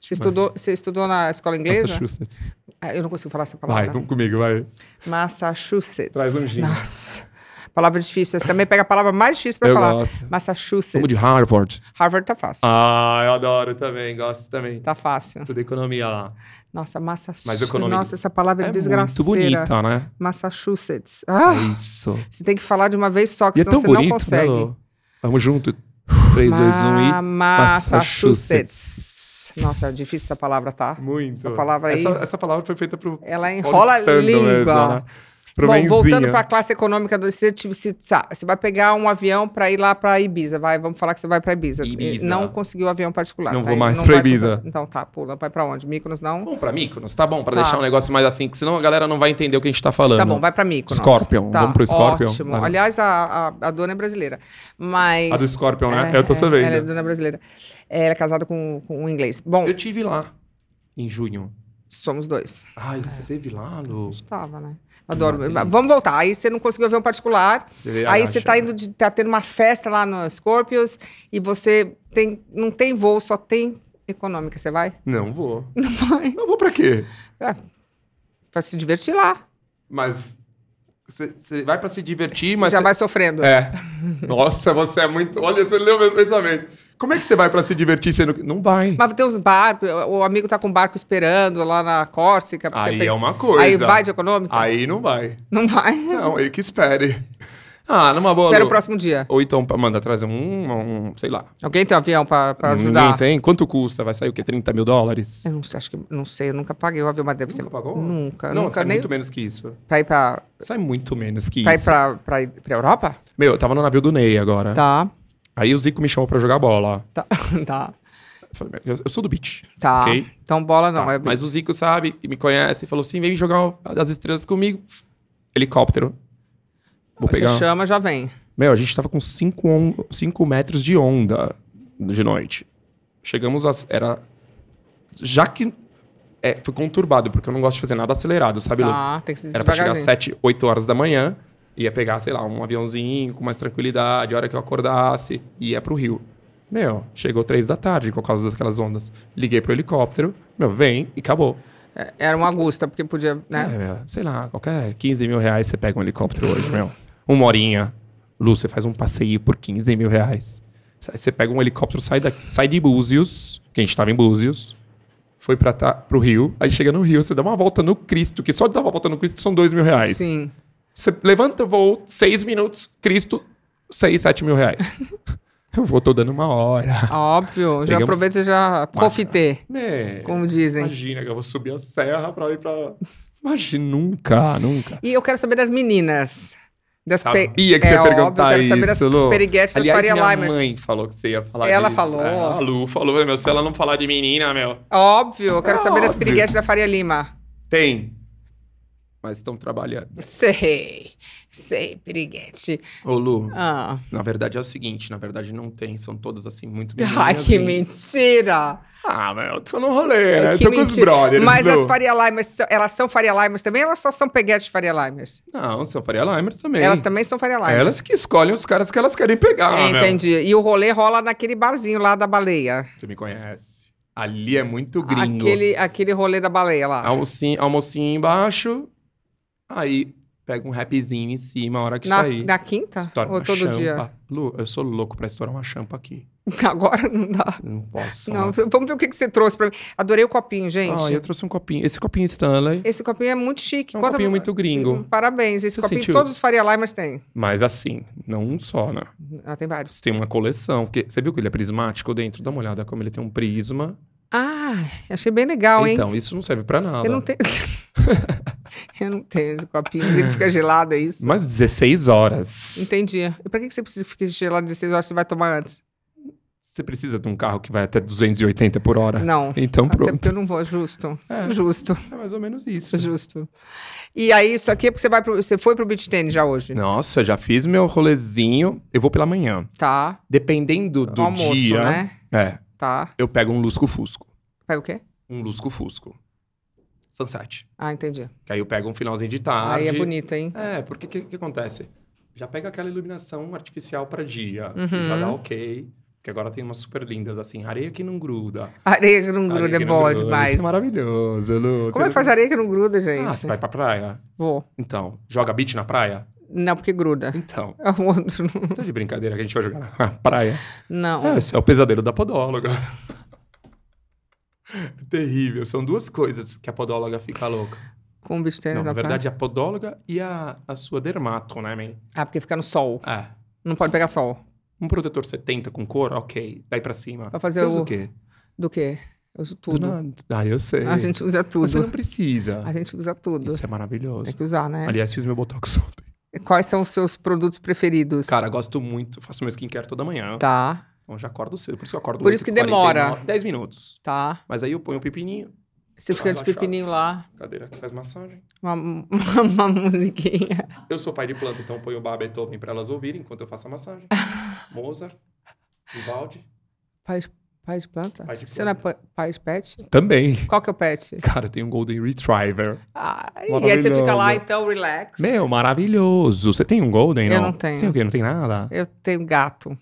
Você estudou, você estudou na escola inglesa? Massachusetts. É, eu não consigo falar essa palavra. Vai, vamos comigo, vai. Massachusetts. Traz um gin. Nossa. Palavra difícil. Você também pega a palavra mais difícil pra falar. Gosto. Massachusetts. Como de Harvard. Harvard tá fácil. Ah, eu adoro também, gosto também. Tá fácil. Tudo economia lá. Nossa, Massachusetts. Economia... Nossa, essa palavra é, desgraçada. É muito bonita, né? Massachusetts. É ah, é isso. Você tem que falar de uma vez só, que e é senão é você bonito, não né, consegue. Né, Vamos junto. 3, 2, 1 e. Massachusetts. Nossa, é difícil essa palavra, tá? Muito. Essa palavra aí. Essa, essa palavra foi feita pro. Ela enrola a língua. Mesmo, né? Bom, voltando para a classe econômica, você, tipo, se, você vai pegar um avião para ir lá para Ibiza, vai, vamos falar que você vai para Ibiza. Ibiza. Não conseguiu avião particular. Não tá? vou mais para Ibiza. Pra... Então tá, pula, vai para onde? Miconos não? Vamos para Miconos tá bom, para tá. deixar um negócio mais assim, que senão a galera não vai entender o que a gente tá falando. Tá bom, vai para Miconos Scorpion, tá. vamos pro Scorpion. Ótimo. Vai. Aliás, a, a, a, dona é brasileira, mas... A do Scorpion, né? É, Eu tô sabendo. Ela é dona brasileira. Ela é casada com, com um inglês. Bom... Eu tive lá em junho. Somos dois. Ah, você teve lá no. Estava, né? Ah, Adoro. Vamos voltar. Aí você não conseguiu ver um particular. Deve aí ah, você está indo, de, tá tendo uma festa lá no Scorpius e você tem, não tem voo, só tem econômica. Você vai? Não vou. Não vai. Não vou para quê? É, para se divertir lá. Mas você vai para se divertir, mas. Já cê... vai sofrendo. É. Nossa, você é muito. Olha, você leu meus pensamentos. Como é que você vai para se divertir sendo. Não vai. Mas tem uns barcos, o amigo tá com um barco esperando lá na Córcega. Aí é uma coisa. Aí vai de econômico? Aí não vai. Não vai? Não, aí que espere. Ah, numa boa. Espero o próximo dia. Ou então manda trazer um, um sei lá. Alguém tem um avião pra, pra ajudar? Ninguém tem? Quanto custa? Vai sair o quê? 30 mil dólares? Eu não sei, acho que, não sei, eu nunca paguei o avião, mas deve nunca ser. pagou? Nunca. Não, nunca, sai nem... muito menos que isso. Pra ir pra. Sai muito menos que pra isso. Ir pra, pra ir pra Europa? Meu, eu tava no navio do Ney agora. Tá. Aí o Zico me chamou pra jogar bola. Tá. tá. Eu, eu, sou do beat. Tá. Okay? Então bola não, tá. é beat. Mas o Zico sabe, me conhece, falou assim: vem jogar as estrelas comigo. Helicóptero. Vou Você chama, já vem. Meu, a gente tava com 5 on... Cinco metros de onda de noite. Chegamos a. Era. Já que. É, foi conturbado, porque eu não gosto de fazer nada acelerado, sabe, Ah, tem que se Era pra chegar às 7, 8 horas da manhã, ia pegar, sei lá, um aviãozinho com mais tranquilidade, a hora que eu acordasse, ia pro Rio. Meu, chegou três da tarde por causa daquelas ondas. Liguei pro helicóptero, meu, vem e acabou. É, era uma Augusta, porque podia, né? É, meu, sei lá, qualquer 15 mil reais você pega um helicóptero hoje, meu uma horinha. Lu, você faz um passeio por 15 mil reais. Você pega um helicóptero, sai, da, sai de Búzios, que a gente estava em Búzios, foi para tá, pro Rio, aí chega no Rio, você dá uma volta no Cristo, que só de dar uma volta no Cristo são 2 mil reais. Sim. Você levanta o voo, 6 minutos, Cristo, 6, 7 mil reais. Eu vou, tô dando uma hora. Óbvio, Pegamos... já aproveita e já profitei, é, como dizem. Imagina que eu vou subir a serra para ir para... Imagina, nunca, nunca. E eu quero saber das meninas. Das Sabia que é, você ia perguntar óbvio, quero isso, periguetes Aliás, Faria minha Limers. mãe falou que você ia falar Ela disso. falou. É, a Lu falou, meu, se ela não falar de menina, meu... Óbvio, eu quero é saber óbvio. das periguetes da Faria Lima. Tem. Mas estão trabalhando. Sei. Sei, piriguete. Ô, Lu, ah. na verdade é o seguinte, na verdade não tem, são todas assim muito Ai, que mentira! Ah, mas eu tô no rolê, né? Eu tô mentira. com os brothers. Mas as Faria Limers, elas são Faria Limers também ou elas só são peguetes Faria Limers? Não, são Faria Limers também. Elas também são Faria Limers. Elas que escolhem os caras que elas querem pegar, é, Entendi. E o rolê rola naquele barzinho lá da baleia. Você me conhece. Ali é muito gringo. Aquele, aquele rolê da baleia lá. Almocinho, almocinho embaixo. Aí, pega um rapzinho em cima a hora que na, sair. Na quinta? Estoura Ou todo champa. dia? Lu, eu sou louco pra estourar uma champa aqui. Agora não dá. Não posso. Não, mas... vamos ver o que, que você trouxe pra mim. Adorei o copinho, gente. Ah, eu trouxe um copinho. Esse copinho Stanley. Esse copinho é muito chique. É um copinho a... muito gringo. Parabéns. Esse você copinho sentiu? todos os Faria Limers têm. Mas assim, não um só, né? Ah, tem vários. Você tem uma coleção. Porque, você viu que ele é prismático dentro? Dá uma olhada como ele tem um prisma. Ah, achei bem legal, hein? Então, isso não serve para nada. Eu não tenho. eu não tenho esse copinho, ele fica gelado, é isso? Mas 16 horas. Entendi. E pra que você precisa ficar gelado 16 horas se vai tomar antes? Você precisa de um carro que vai até 280 por hora? Não. Então pronto. Até porque eu não vou, justo. É, justo. É mais ou menos isso. Justo. E aí, isso aqui é porque você, vai pro, você foi pro beach tênis já hoje? Nossa, já fiz meu rolezinho. Eu vou pela manhã. Tá. Dependendo do, do almoço, dia. Né? É. Tá. Eu pego um lusco-fusco. Pega o quê? Um lusco-fusco. Sunset. Ah, entendi. Que aí eu pego um finalzinho de tarde. Aí é bonito, hein? É, porque o que, que, acontece? Já pega aquela iluminação artificial para dia, uhum. já dá ok. Que agora tem umas super lindas, assim, areia que não gruda. Areia que não gruda, é que é bom demais. Isso é maravilhoso, Lu. Como é que faz areia que não gruda, gente? Ah, você vai pra praia? Vou. Então, joga beat na praia? Não, porque gruda. Então. É um outro. Isso é de brincadeira que a gente vai jogar na praia. Não. É, isso é o pesadelo da podóloga. É terrível. São duas coisas que a podóloga fica louca. Com o bicho Não, na verdade, praia. a podóloga e a, a sua dermato, né, man? Ah, porque fica no sol. É. Não pode pegar sol. Um protetor 70 com cor, ok. Daí pra cima. Pra fazer Você o... usa o quê? Do quê? Eu uso tudo. Ah, eu sei. A gente usa tudo. você não precisa. A gente usa tudo. Isso é maravilhoso. Tem que usar, né? Aliás, fiz meu botox ontem. Quais são os seus produtos preferidos? Cara, gosto muito. Faço meu skincare toda manhã. Tá. Então já acordo cedo. Por isso que eu acordo Por isso que demora. 10 minutos. Tá. Mas aí eu ponho o pepininho. Você fica de pepininho lá. Cadeira que faz massagem. Uma, uma, uma, musiquinha. Eu sou pai de planta, então ponho o Baba Beethoven pra elas ouvirem enquanto eu faço a massagem. Mozart. Vivaldi. Pai, Pai de planta? Pai de Você planta. não é pai de pet? Também. Qual que é o pet? Cara, tem um Golden Retriever. Ai, e aí você fica lá, então, relax. Meu, maravilhoso. Você tem um Golden, não? Eu não tenho. Você tem o quê? Não tem nada? Eu tenho gato.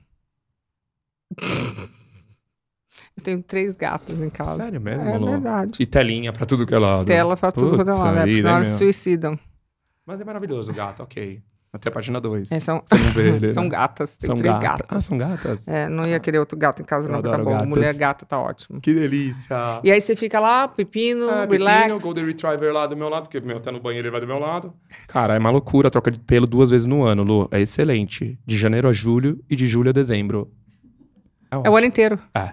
Eu tenho três gatos em casa. Sério mesmo, É verdade. E telinha pra tudo que é lado. Né? Tela pra tudo que é lado. né? Porque Senão eles né, suicidam. Mas é maravilhoso o gato, ok. Até a página 2. É, são... Você não vê ele. são né? gatas, tem são três gata. gatas. Ah, são gatas? É, não ia querer outro gato em casa, Eu não, tá bom. Gatas. Mulher gata tá ótimo. Que delícia. E aí você fica lá, pepino, é, relax. O Golden Retriever lá do meu lado, porque meu tá no banheiro, ele vai do meu lado. Cara, é uma loucura a troca de pelo duas vezes no ano, Lu. É excelente. De janeiro a julho e de julho a dezembro. É, é o ano inteiro. É.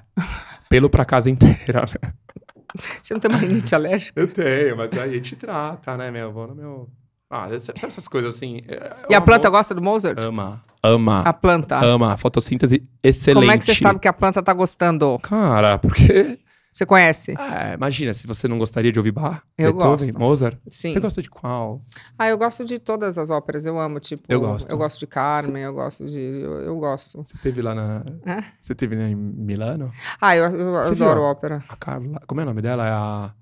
Pelo pra casa inteira, né? Você não tem uma rinite alérgica? Eu tenho, mas aí a gente trata, né, meu? Vou no meu ah, sabe essas coisas assim? É, é e a planta gosta do Mozart? Ama. Ama. A planta? Ama. Fotossíntese excelente. Como é que você sabe que a planta tá gostando? Cara, porque... Você conhece? Ah, é, imagina, se você não gostaria de ouvir Bach, eu Beethoven, gosto. Mozart. Sim. Você gosta de qual? Ah, eu gosto de todas as óperas. Eu amo, tipo... Eu gosto. Eu gosto de Carmen, eu gosto de... Eu, eu, gosto. Você teve lá na... É? Você teve em Milano? Ah, eu, eu adoro a... ópera. A Carla... Como é o nome dela? É a...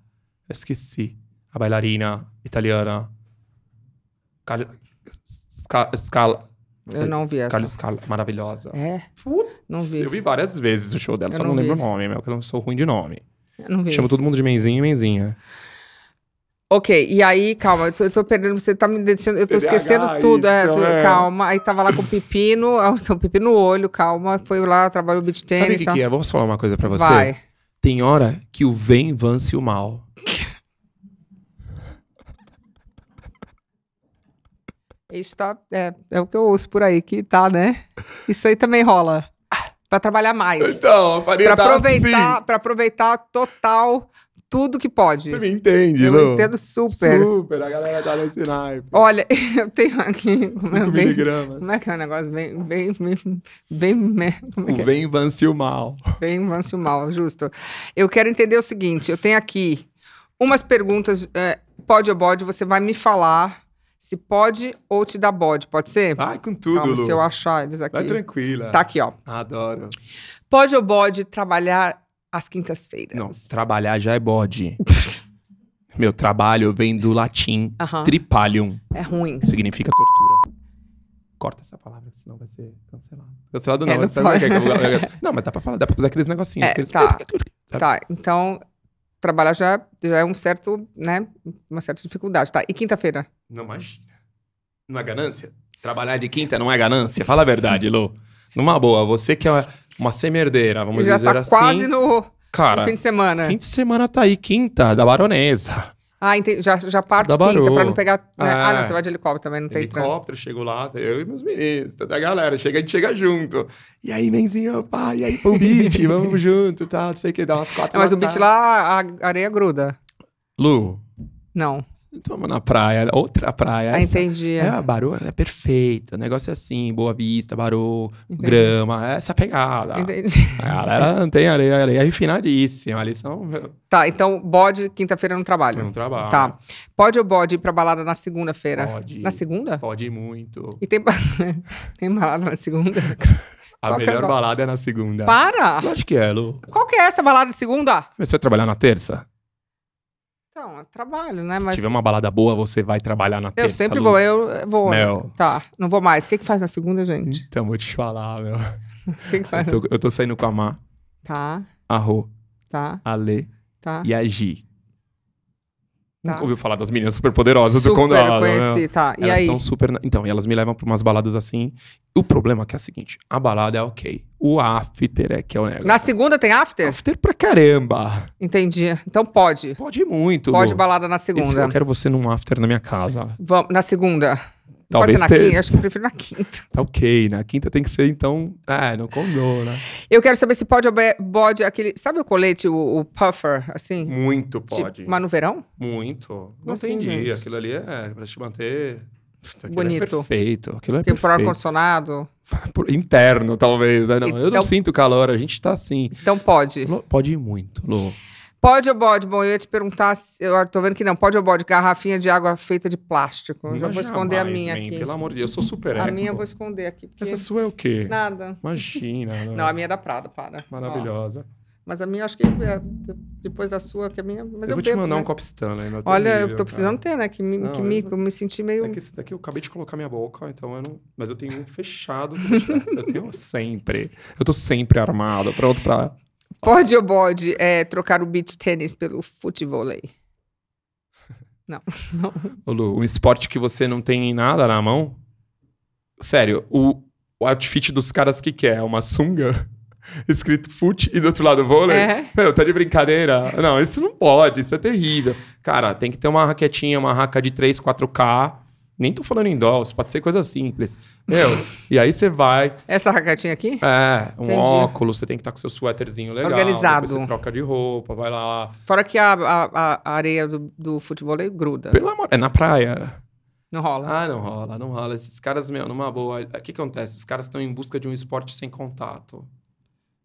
Eu esqueci. A bailarina italiana... Cali, Scala. Eu não vi essa. Cali maravilhosa. É? Putz, não vi. Eu vi várias vezes o show dela, eu só não, não lembro o nome, que eu não sou ruim de nome. Eu não vi. Chamo todo mundo de Menzinho e Menzinha. Ok, e aí, calma, eu tô, eu tô, perdendo, você tá me deixando, eu tô TDAH, esquecendo tudo, é, tu, é. calma. Aí tava lá com o pepino, ah, o pepino no olho, calma, foi lá, trabalhou beat tênis. Sabe o que, tá? que, é? Vamos falar uma coisa pra você? Vai. Tem hora que o bem vence o mal. Isso tá, é, é o que eu ouço por aí, que tá, né? Isso aí também rola. Pra trabalhar mais. Então, faria pra tá aproveitar, assim. pra aproveitar total tudo que pode. Você me entende, Eu não? entendo super. Super, a galera tá nesse naipe. Olha, eu tenho aqui... 5 bem, miligramas. Como é que é o negócio? Bem... vem, vem... Né? como é que é? Vem vance o mal. Vem vance o mal, justo. Eu quero entender o seguinte, eu tenho aqui umas perguntas, é, pode ou pode, você vai me falar se pode ou te dá bode, pode ser? Ai, com tudo. Calma, Lu. se eu achar eles aqui. Vai tranquila. Tá aqui, ó. Adoro. Pode ou bode trabalhar às quintas-feiras? Não, trabalhar já é bode. Meu trabalho vem do latim uhum. tripalium. É ruim. Significa tortura. Corta essa palavra, senão vai ser cancelado. Cancelado não, é, não, mas é pode... não, mas dá pra falar, dá pra fazer aqueles negocinhos. É, aqueles... Tá. tá, então trabalhar já, já é um certo, né, uma certa dificuldade, tá? E quinta-feira? Não uhum. imagina. Não é ganância? Trabalhar de quinta não é ganância? Fala a verdade, Lu. Numa boa, você que é uma semerdeira, vamos Já dizer tá assim. quase no, cara, no fim de semana. Fim de semana tá aí, quinta, da baronesa. Ah, entendi. Já, já parte quinta pra não pegar. Né? É. Ah, não, é. você vai de helicóptero também, não tem Helicóptero, chego lá, tá eu e meus meninos, toda a galera. Chega, a gente chega junto. E aí, menzinho, pai, e aí, pro beat, vamos junto, tá? Não sei o que, dá umas quatro. Não, mas o beat lá, a areia gruda. Lu. Não vamos na praia, outra praia. Ah, essa, entendi. É, a Barô é perfeita. O negócio é assim, Boa Vista, Barô, grama, essa é pegada. Entendi. A galera não tem areia, areia é refinadíssima. Ali são. Tá, então bode, quinta-feira no trabalho. No trabalho. Tá. Pode ou bode ir pra balada na segunda-feira? Pode. Na segunda? Pode ir muito. E tem, tem balada na segunda? A Qual é melhor é balada é na segunda. Para! Eu acho que é, Lu. Qual que é essa balada de segunda? Você vai trabalhar na terça? Então, é trabalho, né? Se Mas... tiver uma balada boa, você vai trabalhar na terça. Eu sempre vou, eu vou. Né? Mel. Tá, não vou mais. O que, que faz na segunda, gente? Então, vou te falar, meu. O que, que faz? Eu tô, eu tô, saindo com a Má. Tá. A Rô. Tá. A Lê. Tá. E a Gi. Tá. Nunca ouviu falar das meninas superpoderosas super do condado. Né? Conheci, né? tá. E elas aí? Tão super... Então, elas me levam pra umas baladas assim. O problema é que é o seguinte: a balada é ok. O after é que é o negócio. Na segunda tem after? After pra caramba. Entendi. Então pode. Pode muito. Pode balada na segunda. Esse, eu quero você num after na minha casa. Vamos, na segunda. Talvez Pode ser na ter... quinta? Acho que eu prefiro na quinta. tá Ok, na quinta tem que ser, então. Ah, não condô, né? Eu quero saber se pode bode aquele. Sabe o colete, o, o puffer, assim? Muito tipo, pode. Tipo, mas no verão? Muito. Não assim, tem dia. Gente? Aquilo ali é pra te manter. Aquilo é Bonito. É perfeito. Aquilo é tem perfeito. pro ar-condicionado. Interno, talvez. Né? Não, então... eu não então sinto calor, a gente tá assim. Então pode. Pode ir muito, Lu. Pode ou bode? Bom, eu ia te perguntar, se, eu tô vendo que não, pode ou bode? Garrafinha de água feita de plástico. Eu vou esconder jamais, a minha man, aqui. Pelo amor de Deus, eu sou super A eco. minha eu vou esconder aqui. Porque... Essa sua é o quê? Nada. Imagina. Né? não, a minha é da Prada, para. Maravilhosa. Ó. Mas a minha, acho que é depois da sua, que é a minha. Mas eu, eu vou bebo, te mandar né? um copo Stanley. Né? Olha, eu tô cara. precisando ter, né? Que, me não, que mico, é eu me senti meio. É que esse daqui eu acabei de colocar minha boca, então eu não. Mas eu tenho um fechado. eu tenho sempre. Eu tô sempre armado, pronto pra Pode ou pode é, trocar o beach tênis pelo futevôlei? Não, não. Ô Lu, um esporte que você não tem nada na mão? Sério, o, o outfit dos caras que quer é uma sunga? escrito fute e do outro lado vôlei. É. Meu, tá de brincadeira. Não, isso não pode, isso é terrível. Cara, tem que ter uma raquetinha, uma raca de 3, 4K nem tô falando em dólares, pode ser coisa simples. Meu, e aí você vai. Essa raquetinha aqui? É, um Entendi. óculos, você tem que estar tá com seu suéterzinho legal. Organizado. Você troca de roupa, vai lá. Fora que a, a, a areia do, do futebol gruda. Pelo amor, é na praia. Não rola. Ah, não rola, não rola. Esses caras, meu, numa boa. O que acontece? Os caras estão em busca de um esporte sem contato.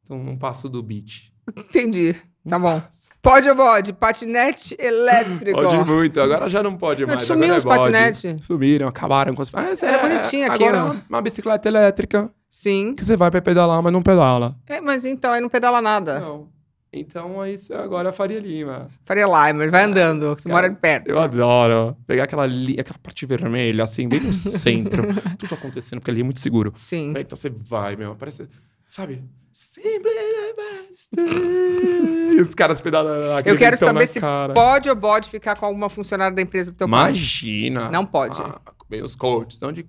Então, um passo do beat. Entendi. Tá bom. Pode ou bode? Patinete elétrico. Pode muito. Agora já não pode não, mais. Sumiu os é patinetes. Sumiram, acabaram com os patinetes. É, ah, é, Era é, bonitinho aqui, agora ó. É uma bicicleta elétrica. Sim. Que você vai pra pedalar, mas não pedala. É, mas então, aí não pedala nada. Não. Então, aí isso agora Faria Lima. Faria Lima, vai andando, você cara, mora de perto. Eu adoro. Pegar aquela, li... aquela parte vermelha, assim, bem no centro. Tudo acontecendo, porque ali é muito seguro. Sim. Então, você vai, meu. Parece... Sabe? Simply é e os caras pedalando Eu quero saber se cara. pode ou pode ficar com alguma funcionária da empresa do teu Imagina. pai. Imagina. Não pode. Ah, os coaches. Onde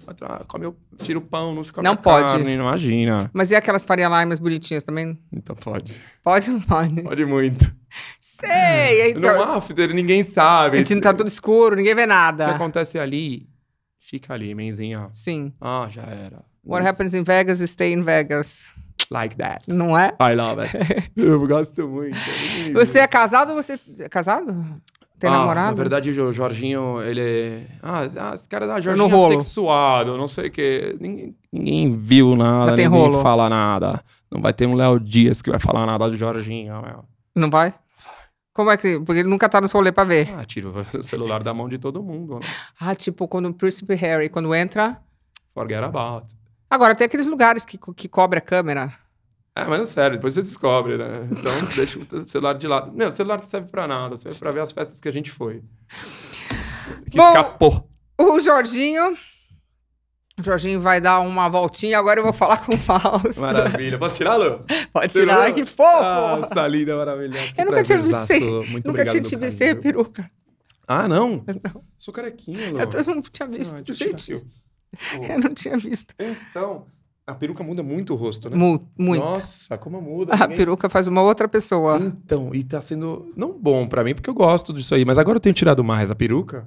come, tira o pão, não se come Não pode. Carne, imagina. Mas e aquelas farinha mais bonitinhas também? Então pode. Pode ou não pode? Pode muito. Sei. Então... No after, ninguém sabe. A gente tá tudo escuro, ninguém vê nada. O que acontece ali, fica ali, menzinha. Sim. Ah, já era. What happens in Vegas, stay in Vegas like that. Não é? I love it. eu gosto muito. É você é casado ou você. É casado? Tem ah, namorado? Na verdade, o Jorginho, ele. É- ah, ah, esse cara da tá Jorginho é sexuado, não sei o quê. Ninguém, ninguém viu nada, ninguém rolo. fala nada. Não vai ter um Léo Dias que vai falar nada do Jorginho, meu. Não vai? Como é que. Porque ele nunca tá no rolê pra ver. Ah, tira o celular da mão de todo mundo. Né? Ah, tipo, quando o Príncipe Harry, quando entra. Forget about. Agora, tem aqueles lugares que, que cobre a câmera. É, mas não é sério, depois você descobre, né? Então, deixa o celular de lado. Meu, o celular não serve pra nada, serve pra ver as festas que a gente foi. Que Bom, escapou. O Jorginho. O Jorginho vai dar uma voltinha, agora eu vou falar com o Fausto. Maravilha. Posso tirar Lu? Pode tirar, que fofo! Nossa, linda, maravilhosa. Eu nunca tinha visto você. Nunca tinha te visto sem peruca. Ah, não? Não. Sou carequinha, Lu. Eu não tinha visto, ah, gente. Eu não tinha visto. Então, a peruca muda muito o rosto, né? Mu muito. Nossa, como muda. A ninguém... peruca faz uma outra pessoa. Então, e tá sendo não bom para mim, porque eu gosto disso aí, mas agora eu tenho tirado mais a peruca.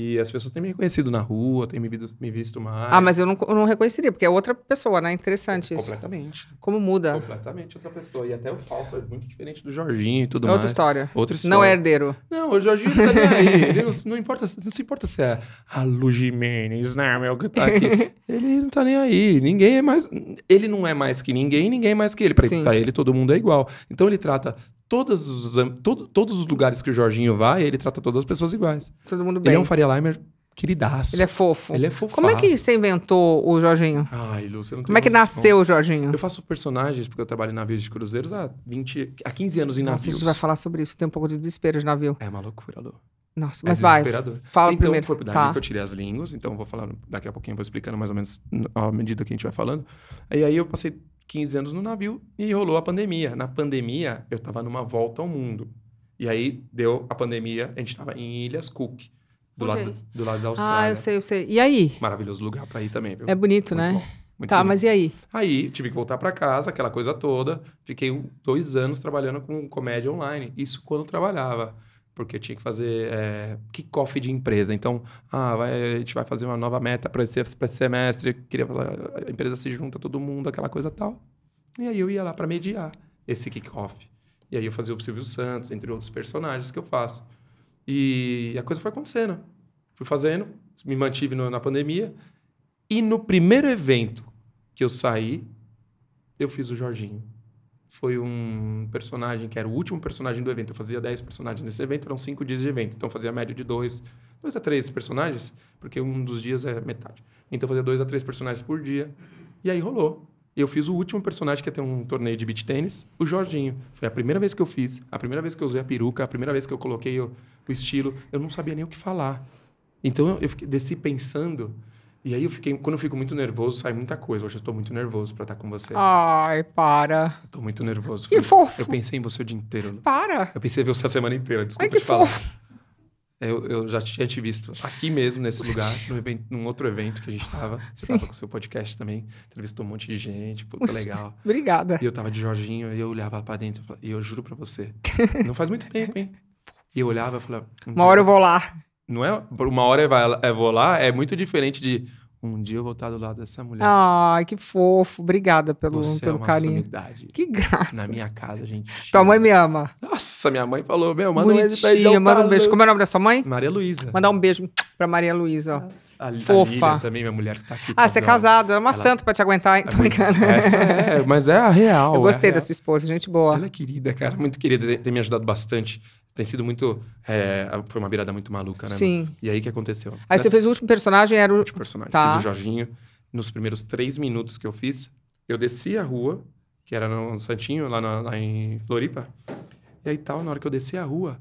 E as pessoas têm me reconhecido na rua, têm me, me visto mais. Ah, mas eu não, eu não reconheceria, porque é outra pessoa, né? Interessante isso. Completamente. Como muda. Completamente outra pessoa. E até o Fausto é muito diferente do Jorginho e tudo é outra mais. Outra história. Outra história. Não é herdeiro. Não, o Jorginho tá nem aí. Ele não, não, importa, não se importa se é a Lu Jimenez, né, meu, que tá aqui. ele não tá nem aí. Ninguém é mais... Ele não é mais que ninguém, ninguém é mais que ele. Pra, Sim. pra ele, todo mundo é igual. Então, ele trata todos os, todo, todos os lugares que o Jorginho vai, ele trata todas as pessoas iguais. Todo mundo bem. Ele é um Faria Limer queridaço. Ele é fofo. Ele é fofo. Como é que você inventou o Jorginho? Ai, você não tem Como é que nasceu o Jorginho? Eu faço personagens porque eu trabalho em navios de cruzeiros há 20, há 15 anos em navios. Nossa, a gente vai falar sobre isso, tem um pouco de desespero de navio. É uma loucura, Lu. Nossa, é mas é vai. Fala então, primeiro. Foi daí tá. que eu tirei as línguas, então vou falar daqui a pouquinho, vou explicando mais ou menos à medida que a gente vai falando. E aí eu passei 15 anos no navio e rolou a pandemia. Na pandemia, eu estava numa volta ao mundo. E aí deu a pandemia, a gente estava em Ilhas Cook. Do, okay. lado, do lado da Austrália. Ah, eu sei, eu sei. E aí? Maravilhoso lugar para ir também, viu? É bonito, Muito né? Bom. Muito tá, mas e aí? Aí tive que voltar para casa, aquela coisa toda. Fiquei dois anos trabalhando com comédia online. Isso quando trabalhava porque eu tinha que fazer é, kickoff de empresa. Então, ah, vai, a gente vai fazer uma nova meta para esse, esse semestre, queria falar, a empresa se junta, todo mundo, aquela coisa tal. E aí eu ia lá para mediar esse kickoff. E aí eu fazia o Silvio Santos, entre outros personagens que eu faço. E a coisa foi acontecendo. Fui fazendo, me mantive no, na pandemia. E no primeiro evento que eu saí, eu fiz o Jorginho foi um personagem que era o último personagem do evento. Eu fazia 10 personagens nesse evento, eram 5 dias de evento. Então eu fazia média de 2, 2 a 3 personagens, porque um dos dias é metade. Então eu fazia 2 a 3 personagens por dia. E aí rolou. Eu fiz o último personagem que ia é ter um torneio de beach tênis, o Jorginho. Foi a primeira vez que eu fiz, a primeira vez que eu usei a peruca, a primeira vez que eu coloquei o, o estilo. Eu não sabia nem o que falar. Então eu fiquei, desci pensando e aí eu fiquei, quando eu fico muito nervoso, sai muita coisa. Hoje eu estou muito nervoso para estar com você. Ai, para. estou tô muito nervoso. Que eu, fofo. Eu pensei em você o dia inteiro. Para. Eu pensei em você a semana inteira, desculpa Ai, que te fofo. falar. Eu, eu, já tinha te visto aqui mesmo, nesse lugar, no num outro evento que a gente estava Você estava com o seu podcast também, entrevistou um monte de gente, pô, tá legal. Obrigada. E eu estava de Jorginho, e eu olhava para dentro, e eu juro para você, não faz muito tempo, hein? E eu olhava e falava... Uma hora eu vou lá. Não é... Uma hora eu é, é vou lá é muito diferente de... Um dia eu vou estar do lado dessa mulher. Ah, que fofo. Obrigada pelo, Você é pelo é uma carinho. Sumidade. Que graça. Na minha casa, gente. Tua mãe me ama. Nossa, minha mãe falou: meu, manda Bonitinha, um beijo um beijo. Como é o nome da sua mãe? Maria Luísa. Mandar um beijo pra Maria Luísa. A, Fofa. A também, minha mulher que tá aqui. Ah, você é casado. Ela é uma ela... santa pra te aguentar, hein? É muito... Essa é, mas é a real. Eu é gostei é da sua esposa, gente boa. Ela é querida, cara. Muito querida. Tem me ajudado bastante tem sido muito. É, foi uma virada muito maluca, né? Sim. Mano? E aí que aconteceu? Aí Nessa... você fez o último personagem, era o. O último personagem. Tá. Fiz o Jorginho. Nos primeiros três minutos que eu fiz, eu desci a rua, que era no Santinho, lá, na, lá em Floripa. E aí tal, na hora que eu desci a rua,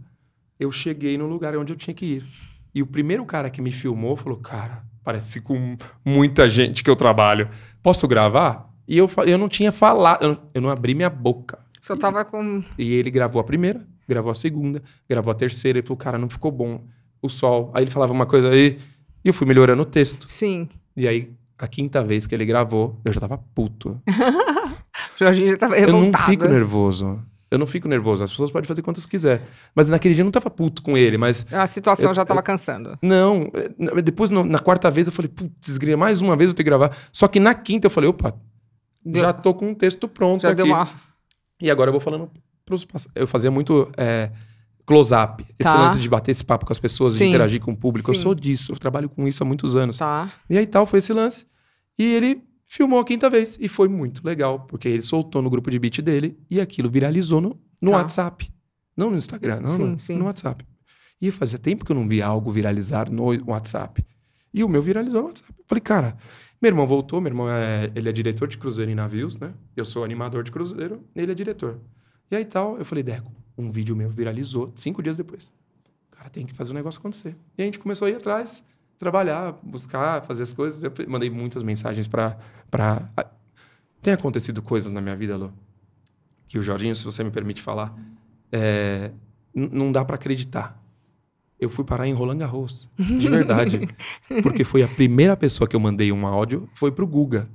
eu cheguei no lugar onde eu tinha que ir. E o primeiro cara que me filmou falou: Cara, parece com muita gente que eu trabalho. Posso gravar? E eu, eu não tinha falado, eu, eu não abri minha boca. Só tava com. E ele gravou a primeira gravou a segunda, gravou a terceira, e falou, cara, não ficou bom o sol. Aí ele falava uma coisa aí, e eu fui melhorando o texto. Sim. E aí, a quinta vez que ele gravou, eu já tava puto. Jorginho já tava revoltado. Eu não fico nervoso. Eu não fico nervoso, as pessoas podem fazer quantas quiser. Mas naquele dia eu não tava puto com ele, mas. A situação eu, já tava eu, cansando. Não, eh, depois no, na quarta vez eu falei, putz, mais uma vez eu tenho que gravar. Só que na quinta eu falei, opa, deu. já tô com um texto pronto já aqui. Deu uma... E agora eu vou falando pros Eu fazia muito é, close-up. Esse tá. lance de bater esse papo com as pessoas, Sim. de interagir com o público. Sim. Eu sou disso, eu trabalho com isso há muitos anos. Tá. E aí tal, foi esse lance. E ele filmou a quinta vez. E foi muito legal, porque ele soltou no grupo de beat dele e aquilo viralizou no, no tá. WhatsApp. Não no Instagram, não, sim, no, sim. no, WhatsApp. E fazia tempo que eu não via algo viralizar no WhatsApp. E o meu viralizou no WhatsApp. Falei, cara, meu irmão voltou, meu irmão é, ele é diretor de cruzeiro em navios, né? Eu sou animador de cruzeiro, ele é diretor. E aí tal, eu falei, Deco, um vídeo meu viralizou cinco dias depois. Cara, tem que fazer o um negócio acontecer. E a gente começou a ir atrás, trabalhar, buscar, fazer as coisas. Eu mandei muitas mensagens para... Pra... Tem acontecido coisas na minha vida, Lu, que o Jorginho, se você me permite falar, é... não dá para acreditar eu fui parar em Roland Garros. De verdade. Porque foi a primeira pessoa que eu mandei um áudio, foi pro Guga.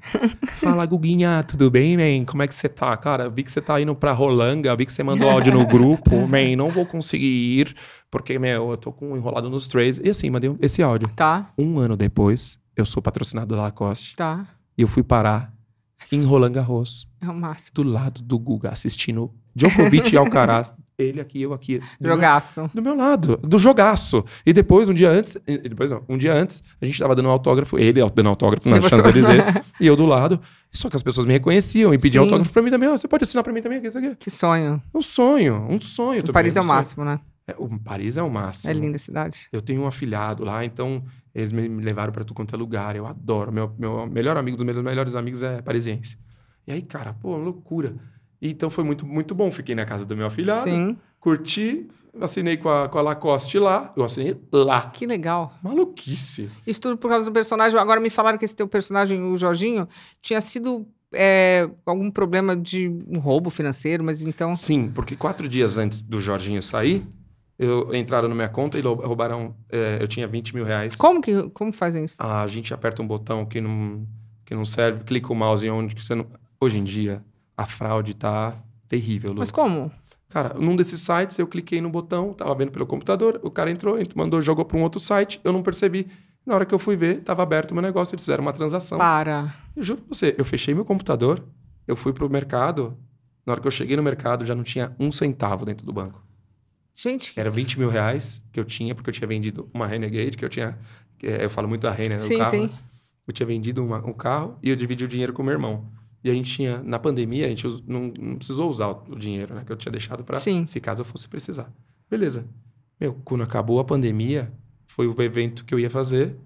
Fala, Guguinha, tudo bem, man? Como é que você tá? Cara, vi que você tá indo pra Rolanga, vi que você mandou áudio no grupo, man, não vou conseguir ir, porque, meu, eu tô com enrolado nos trades. E assim, mandei esse áudio. Tá. Um ano depois, eu sou patrocinado da Lacoste. Tá. E eu fui parar em Roland Garros. É o máximo. Do lado do Guga, assistindo Djokovic e Alcaraz ele aqui, eu aqui. Do jogaço. Meu, do meu lado, do jogaço. E depois, um dia antes, depois não, um dia antes, a gente tava dando um autógrafo, ele dando autógrafo na de dizer, e eu do lado. Só que as pessoas me reconheciam e pediam Sim. autógrafo pra mim também. Oh, você pode assinar pra mim também aqui, isso aqui. Que sonho. Um sonho, um sonho. Paris é o máximo, né? É, o Paris é o máximo. É linda a cidade. Eu tenho um afilhado lá, então eles me levaram para tudo quanto é lugar. Eu adoro. Meu, meu melhor amigo dos meus melhores amigos é parisiense. E aí, cara, pô, loucura. Então foi muito, muito bom. Fiquei na casa do meu afilhado. Sim. Curti, assinei com a, com a Lacoste lá. Eu assinei lá. Que legal. Maluquice. Isso tudo por causa do personagem. Agora me falaram que esse teu personagem, o Jorginho, tinha sido é, algum problema de um roubo financeiro, mas então. Sim, porque quatro dias antes do Jorginho sair, eu, entraram na minha conta e roubaram. É, eu tinha 20 mil reais. Como que como fazem isso? Ah, a gente aperta um botão que não, que não serve, clica o mouse em onde que você não. Hoje em dia, a fraude tá terrível. Lu. Mas como? Cara, num desses sites eu cliquei no botão, tava vendo pelo computador, o cara entrou, mandou, jogou para um outro site, eu não percebi. Na hora que eu fui ver, tava aberto o meu negócio, eles fizeram uma transação. Para. Eu juro pra você, eu fechei meu computador, eu fui pro mercado. Na hora que eu cheguei no mercado, já não tinha um centavo dentro do banco. Gente. Era 20 mil reais que eu tinha, porque eu tinha vendido uma Renegade, que eu tinha. É, eu falo muito da Renegade, né? Sim, carro, sim. Né? Eu tinha vendido uma, um carro e eu dividi o dinheiro com meu irmão. E a gente tinha, na pandemia, a gente não, não precisou usar o dinheiro, né? Que eu tinha deixado para, se caso eu fosse precisar. Beleza. Meu, quando acabou a pandemia, foi o evento que eu ia fazer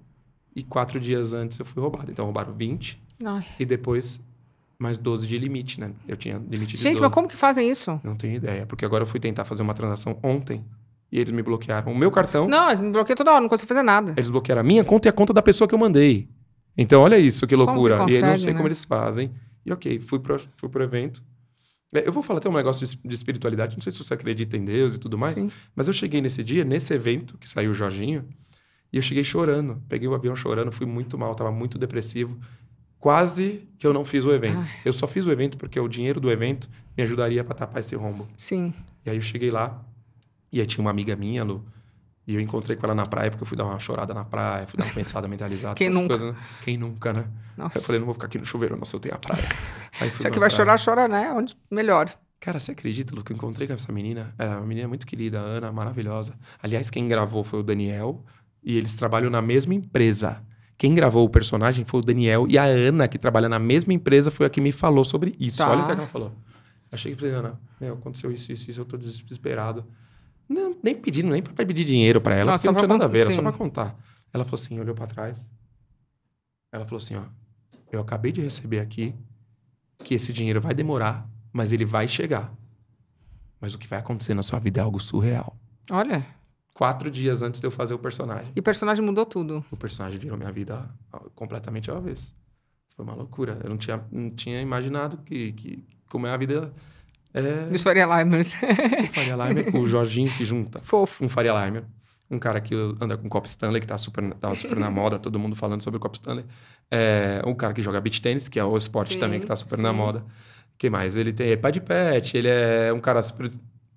e quatro dias antes eu fui roubado. Então roubaram 20 Ai. e depois mais 12 de limite, né? Eu tinha limite de Gente, 12. mas como que fazem isso? Não tenho ideia, porque agora eu fui tentar fazer uma transação ontem e eles me bloquearam o meu cartão. Não, eles me bloquearam toda hora, não consigo fazer nada. Eles bloquearam a minha conta e a conta da pessoa que eu mandei. Então olha isso, que loucura. Que consegue, e eu não sei né? como eles fazem. E ok, fui para fui o evento. É, eu vou falar até um negócio de, de, espiritualidade, não sei se você acredita em Deus e tudo mais, Sim. mas eu cheguei nesse dia, nesse evento que saiu o Jorginho, e eu cheguei chorando. Peguei o avião chorando, fui muito mal, estava muito depressivo. Quase que eu não fiz o evento. Ai. Eu só fiz o evento porque o dinheiro do evento me ajudaria para tapar esse rombo. Sim. E aí eu cheguei lá, e aí tinha uma amiga minha, Lu, e eu encontrei com ela na praia, porque eu fui dar uma chorada na praia, fui dar uma pensada mentalizada, Quem nunca? Coisas, né? Quem nunca, né? Nossa. Aí eu falei, não vou ficar aqui no chuveiro, não, se eu tenho a praia. Aí Já que vai praia. chorar, chora, né? Onde melhor. Cara, você acredita, Lu, que eu encontrei com essa menina? É uma menina muito querida, Ana, maravilhosa. Aliás, quem gravou foi o Daniel, e eles trabalham na mesma empresa. Quem gravou o personagem foi o Daniel, e a Ana, que trabalha na mesma empresa, foi a que me falou sobre isso. Tá. Olha o que é ela falou. Achei que falei, Ana, meu, aconteceu isso, isso, isso, eu tô desesperado. Não, nem pedindo, nem para pedir dinheiro para ela, ah, não, porque não tinha nada a ver, era só para contar. Ela falou assim, olhou para trás. Ela falou assim, ó, eu acabei de receber aqui que esse dinheiro vai demorar, mas ele vai chegar. Mas o que vai acontecer na sua vida é algo surreal. Olha. Quatro dias antes de eu fazer o personagem. E o personagem mudou tudo. O personagem virou minha vida completamente ao avesso. Foi uma loucura. Eu não tinha, não tinha imaginado que, que como é a vida é... Dos Faria Limers. O Faria Limer, o Jorginho que junta. Fofo. Um Faria Limer, um cara que anda com Cop Stanley, que tá super, tava super na moda, todo mundo falando sobre o Cop Stanley. É, um cara que joga beach tênis, que é o esporte sim, também, que tá super sim. na moda. que mais? Ele tem é de pet, ele é um cara super...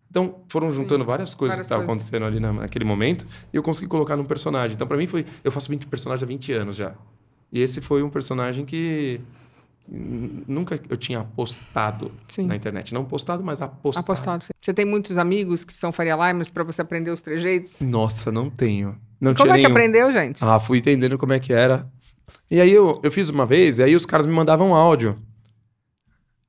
Então, foram juntando sim, várias coisas várias que estavam acontecendo ali na, naquele momento e eu consegui colocar num personagem. Então, para mim foi... Eu faço 20 personagens há 20 anos já. E esse foi um personagem que nunca eu tinha apostado sim. na internet. Não postado, mas apostado. Apostado, sim. Você tem muitos amigos que são Faria Limers para você aprender os trejeitos? Nossa, não tenho. Não como é nenhum. que aprendeu, gente? Ah, fui entendendo como é que era. E aí eu, eu fiz uma vez, e aí os caras me mandavam áudio.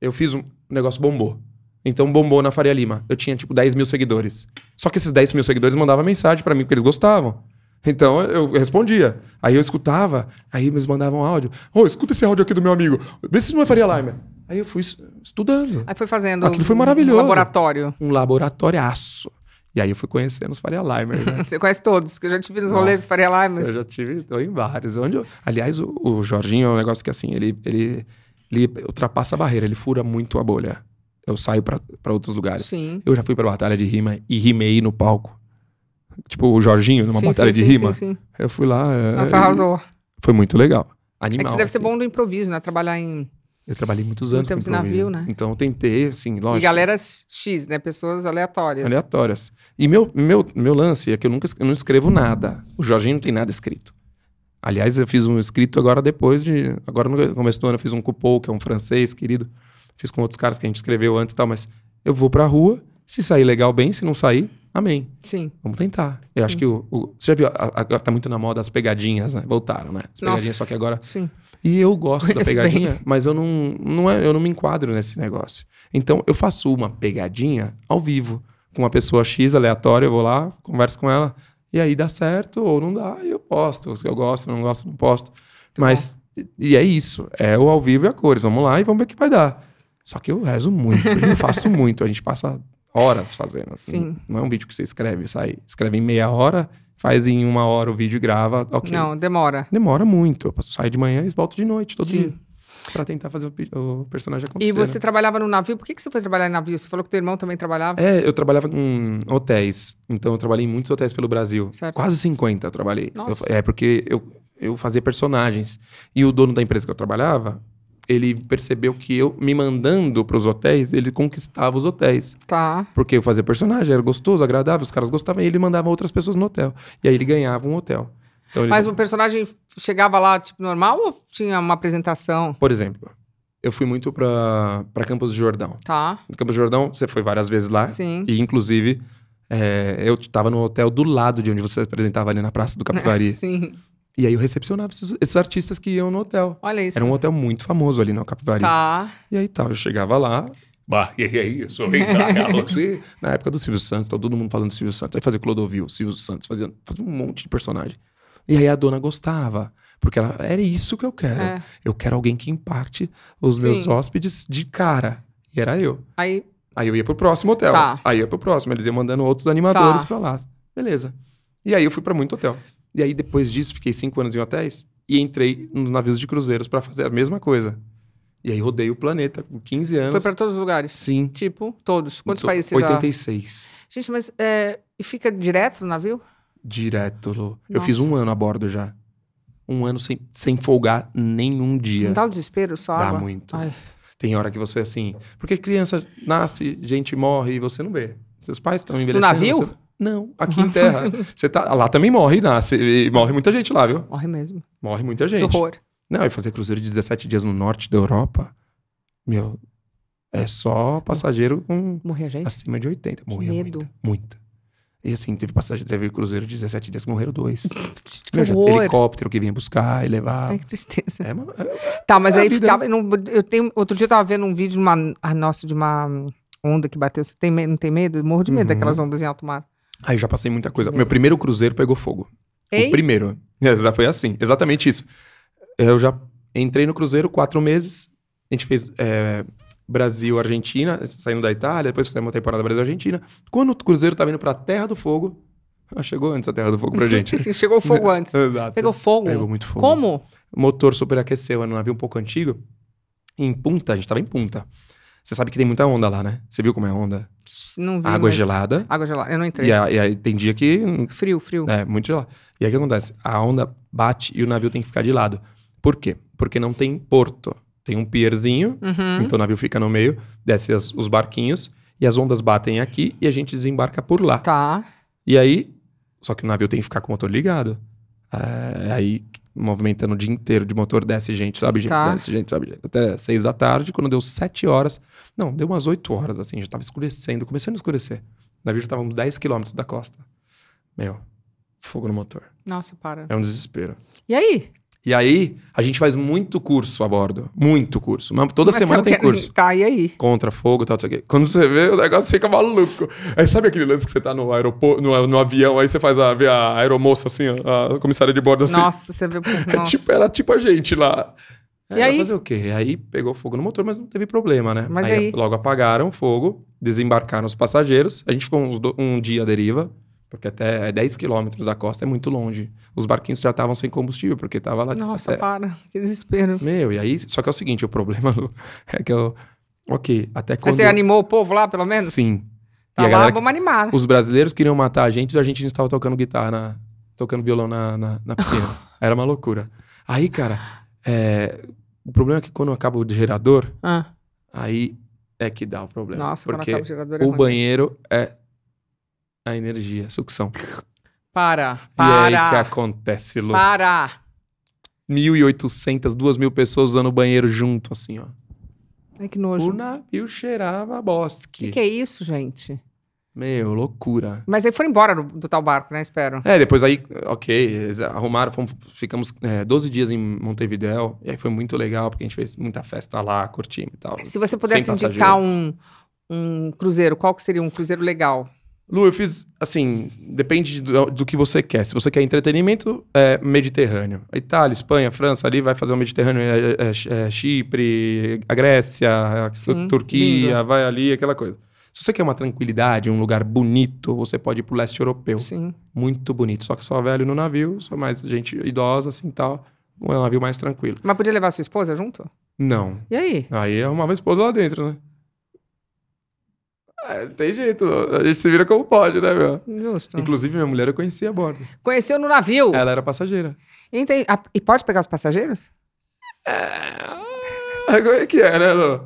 Eu fiz um negócio bombou. Então bombou na Faria Lima. Eu tinha tipo 10 mil seguidores. Só que esses 10 mil seguidores mandavam mensagem para mim, porque eles gostavam. Então eu respondia. Aí eu escutava, aí eles mandavam áudio. Ô, oh, escuta esse áudio aqui do meu amigo. Vê se não é Faria Limer. Aí eu fui estudando. Aí foi fazendo. Aquilo foi maravilhoso. Um laboratório. Um laboratóriaço. E aí eu fui conhecendo os Faria Limers. Né? Você conhece todos, que eu já tive nos rolês Faria Limers. Eu já tive, tô em vários. Onde eu... aliás, o, o, Jorginho é um negócio que assim, ele, ele, ele ultrapassa a barreira, ele fura muito a bolha. Eu saio para outros lugares. Sim. Eu já fui pra Batalha de Rima e rimei no palco. Tipo o Jorginho, numa sim, batalha sim, de sim, rima. Sim, sim. Eu fui lá. É, Nossa, arrasou. Foi muito legal. Animal, é que você deve assim. ser bom no improviso, né? Trabalhar em. Eu trabalhei muitos anos tempo com navio, né? Então tentei, assim, lógico. E galeras X, né? Pessoas aleatórias. Aleatórias. E meu, meu, meu lance é que eu nunca eu não escrevo nada. O Jorginho não tem nada escrito. Aliás, eu fiz um escrito agora depois de. Agora no começo do ano eu fiz um cupom, que é um francês querido. Fiz com outros caras que a gente escreveu antes e tal, mas eu vou pra rua se sair legal, bem. Se não sair, amém. Sim. Vamos tentar. Eu Sim. acho que o, o, Você já viu? Agora tá muito na moda as pegadinhas, né? Voltaram, né? As pegadinhas, Nossa. só que agora. Sim. E eu gosto da pegadinha, mas eu não, não é, eu não me enquadro nesse negócio. Então, eu faço uma pegadinha ao vivo com uma pessoa X aleatória, eu vou lá, converso com ela, e aí dá certo ou não dá, e eu posto. Os que eu gosto, não gosto, não posto. Tá mas. Bom. E é isso. É o ao vivo e a cores. Vamos lá e vamos ver o que vai dar. Só que eu rezo muito, eu faço muito. A gente passa horas fazendo. Assim. Sim. Não é um vídeo que você escreve, sai. Escreve em meia hora, faz em uma hora o vídeo e grava. Okay. Não, demora. Demora muito. Eu saio de manhã e volto de noite, todo Sim. dia. Pra tentar fazer o, o personagem acontecer. E você né? trabalhava no navio? Por que, que você foi trabalhar em navio? Você falou que teu irmão também trabalhava? É, eu trabalhava em hotéis. Então eu trabalhei em muitos hotéis pelo Brasil. Certo. Quase 50 eu trabalhei. Eu, é, porque eu, eu fazia personagens. E o dono da empresa que eu trabalhava, ele percebeu que eu, me mandando para os hotéis, ele conquistava os hotéis. Tá. Porque eu fazia personagem, era gostoso, agradável, os caras gostavam, e ele mandava outras pessoas no hotel. E aí ele ganhava um hotel. Então, ele... Mas o personagem chegava lá, tipo, normal ou tinha uma apresentação? Por exemplo, eu fui muito para Campos do Jordão. Tá. No Campos do Jordão, você foi várias vezes lá. Sim. E, inclusive, é, eu estava no hotel do lado de onde você apresentava ali na Praça do Capivari. Sim. E aí eu recepcionava esses, esses, artistas que iam no hotel. Olha isso. Era um hotel muito famoso ali na Capivari. Tá. E aí tal, tá, eu chegava lá. Bah, e aí, sou rei assim, Na época do Silvio Santos, tá todo mundo falando do Silvio Santos. Aí fazia Clodovil, Silvio Santos, fazia, fazia um monte de personagem. E aí a dona gostava. Porque ela, era isso que eu quero. É. Eu quero alguém que impacte os Sim. meus hóspedes de cara. E era eu. Aí. Aí eu ia pro próximo hotel. Tá. Aí eu ia pro próximo. Eles iam mandando outros animadores tá. pra lá. Beleza. E aí eu fui para muito hotel. E aí, depois disso, fiquei cinco anos em hotéis e entrei nos navios de cruzeiros para fazer a mesma coisa. E aí rodei o planeta com 15 anos. Foi para todos os lugares? Sim. Tipo, todos. Quantos so, países 86. Já? Gente, mas é, e fica direto no navio? Direto, Lu. Nossa. Eu fiz um ano a bordo já. Um ano sem, sem folgar nenhum dia. Não dá um desespero só? Dá água. muito. Ai. Tem hora que você assim. Porque criança nasce, gente morre e você não vê. Seus pais estão envelhecendo. No navio? Você... Não, aqui em terra. Você tá, lá também morre, nasce, né? morre muita gente lá, viu? Morre mesmo. Morre muita gente. Que horror. Não, e fazer cruzeiro de 17 dias no norte da Europa, meu, é só passageiro com Morria gente? acima de 80. Morria medo. muita, muita. E assim, teve passageiro, teve cruzeiro de 17 dias que morreram dois. Que meu, já, helicóptero que vinha buscar e levar. Ai, que tristeza. É, mano, é, tá, mas é aí ficava. Não, né? eu tenho, outro dia eu tava vendo um vídeo de uma, a nossa, de uma onda que bateu. Você tem, não tem medo? Eu morro de medo uhum. daquelas ondas em alto mar. Aí já passei muita coisa. Meu primeiro cruzeiro pegou fogo. Ei? O primeiro. É, já foi assim, exatamente isso. Eu já entrei no cruzeiro quatro meses. A gente fez é, Brasil, Argentina, saindo da Itália, depois fizemos uma temporada Brasil, Argentina. Quando o cruzeiro tá vindo pra Terra do Fogo, chegou antes a Terra do Fogo pra gente. Sim, chegou fogo antes. Exato. Pegou fogo. Pegou muito fogo. Como? O motor superaqueceu, era é um navio um pouco antigo. Em Punta, a gente tava em Punta. Você sabe que tem muita onda lá, né? Você viu como é a onda? Não vi. Água mas... gelada. Água gelada. Eu não entrei. E, e aí tem dia que. Frio, frio. É, muito gelado. E aí o que acontece? A onda bate e o navio tem que ficar de lado. Por quê? Porque não tem porto. Tem um pierzinho, uhum. então o navio fica no meio, desce as, os barquinhos e as ondas batem aqui e a gente desembarca por lá. Tá. E aí. Só que o navio tem que ficar com o motor ligado. É, aí movimentando o dia inteiro de motor, desce gente, sobe gente, tá. desce gente, sobe gente. Até seis da tarde, quando deu sete horas. Não, deu umas oito horas, assim, já estava escurecendo, começando a escurecer. O navio já tava uns 10 quilômetros da costa. Meu, fogo no motor. Nossa, para. É um desespero. E aí? E aí, a gente faz muito curso a bordo. Muito curso. Mas toda Mas semana tem quero... curso. Tá, e aí? Contra fogo, tal, isso aqui. Quando você vê, o negócio fica maluco. Aí sabe aquele lance que você tá no aeroporto, no, no avião, aí você faz a, a aeromoça assim, a, a comissária de bordo assim. Nossa, você viu. É tipo, era tipo a gente lá. É, e aí? Fazer o quê? Aí pegou fogo no motor, mas não teve problema, né? Mas aí, aí? logo apagaram o fogo, desembarcaram os passageiros. A gente ficou do... um dia à deriva porque até 10 quilômetros da costa, é muito longe. Os barquinhos já estavam sem combustível, porque tava lá... Nossa, até... para, que desespero. Meu, e aí... Só que é o seguinte, o problema Lu, é que eu... Ok, até quando... Mas você animou o povo lá, pelo menos? Sim. Tá lá, galera... vamos animar. Os brasileiros queriam matar a gente, e a gente estava tocando guitarra, tocando violão na, na, na piscina. Era uma loucura. Aí, cara, é... o problema é que quando acaba o gerador, ah. aí é que dá o problema. Nossa, porque o, é o, banheiro é a energia, a sucção. Para, para. E aí que acontece, Lu? Para. 1.800, 2.000 pessoas usando o banheiro junto, assim, ó. Ai, que nojo. O navio cheirava bosque. O que, que é isso, gente? Meu, loucura. Mas aí foram embora do, do, tal barco, né? Espero. É, depois aí, ok, arrumaram, fomos, ficamos é, 12 dias em Montevideo, e aí foi muito legal, porque a gente fez muita festa lá, curtindo e tal. Se você pudesse indicar um, um cruzeiro, qual que seria um cruzeiro legal? Lu, eu fiz, assim, depende do, do, que você quer. Se você quer entretenimento, é Mediterrâneo. Itália, Espanha, França, ali vai fazer o Mediterrâneo, é, é, é, é Chipre, a Grécia, a Sim, Turquia, lindo. vai ali, aquela coisa. Se você quer uma tranquilidade, um lugar bonito, você pode ir pro leste europeu. Sim. Muito bonito. Só que só velho no navio, só mais gente idosa, assim, tal. Um navio mais tranquilo. Mas podia levar sua esposa junto? Não. E aí? Aí arrumava a esposa lá dentro, né? Ah, é, não tem jeito, a gente se vira como pode, né, meu? Justo. Inclusive, minha mulher eu conhecia a bordo. Conheceu no navio? Ela era passageira. Entendi. E pode pegar os passageiros? É, ah, como é que é, né, Lu?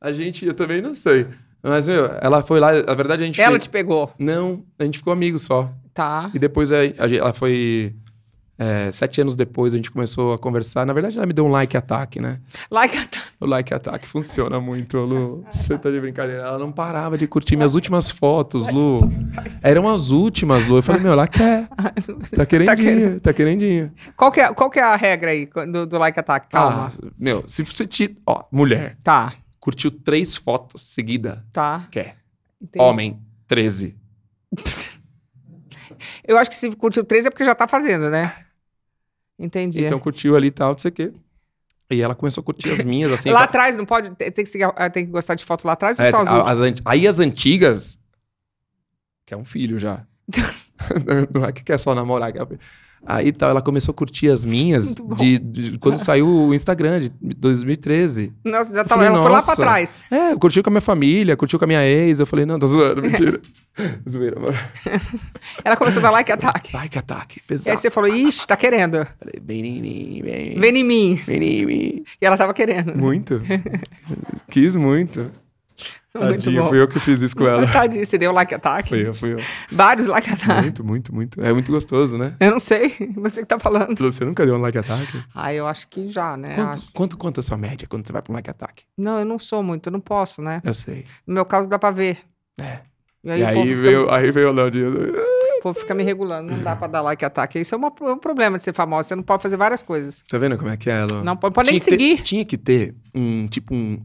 A gente, eu também não sei. Mas, meu, ela foi lá, na verdade a gente. Ela fez- te pegou. Não, a gente ficou amigo só. Tá. E depois é, a gente- ela foi é, sete anos depois a gente começou a conversar. Na verdade, ela me deu um like ataque, né? Like ataque. O like ataque funciona muito, Lu. Você tá de brincadeira. Ela não parava de curtir minhas últimas fotos, Lu. Eram as últimas, Lu. Eu falei, meu, ela quer. Tá querendinha, tá, tá querendinha. Qual que é, qual que é a regra aí do, do like ataque? Ah, Calma. Ah, meu, se você te. Ó, mulher. Tá. Curtiu três fotos seguida. Tá. Quer. Entendi. Homem, 13. Eu acho que se curtiu 13 é porque já tá fazendo, né? Entendi. Então curtiu ali e tal, não sei o quê. E ela começou a curtir as minhas, assim. lá tá? atrás, não pode. Tem que, seguir, ah, tem que gostar de fotos lá atrás ou é, só as, a, as Aí as antigas. Que é um filho já. não é que quer só namorar. Que é... Aí tal, ela começou a curtir as minhas de, de, quando saiu o Instagram de 2013. Nossa, já tava, falei, ela foi lá pra trás. É, curtiu com a minha família, curtiu com a minha ex. Eu falei, não, tô zoando, mentira. Zoeira, amor. ela começou a dar like ataque. Like ataque, pesado. E aí você falou, ixi, tá querendo. Falei, vem em mim, vem em mim. Vem em mim. Vem em mim. E ela tava querendo. Muito. Quis muito. Tadinho, fui eu que fiz isso com ela. Tadinho, você deu like ataque? Fui eu, fui eu. Vários like ataque. Muito, muito, muito. É muito gostoso, né? Eu não sei, você que tá falando. Você nunca deu um like ataque? Ah, eu acho que já, né? Quantos, quanto, quanto é a sua média quando você vai pra um like ataque? Não, eu não sou muito, eu não posso, né? Eu sei. No meu caso dá pra ver. É. E aí, e aí, veio, aí veio o Léo Dias. O povo fica me regulando, não dá pra dar like ataque. Isso é, é um problema de ser famoso, você não pode fazer várias coisas. Tá vendo como é que é, Léo? Não pode, pode nem seguir. Ter, tinha que ter um, tipo um...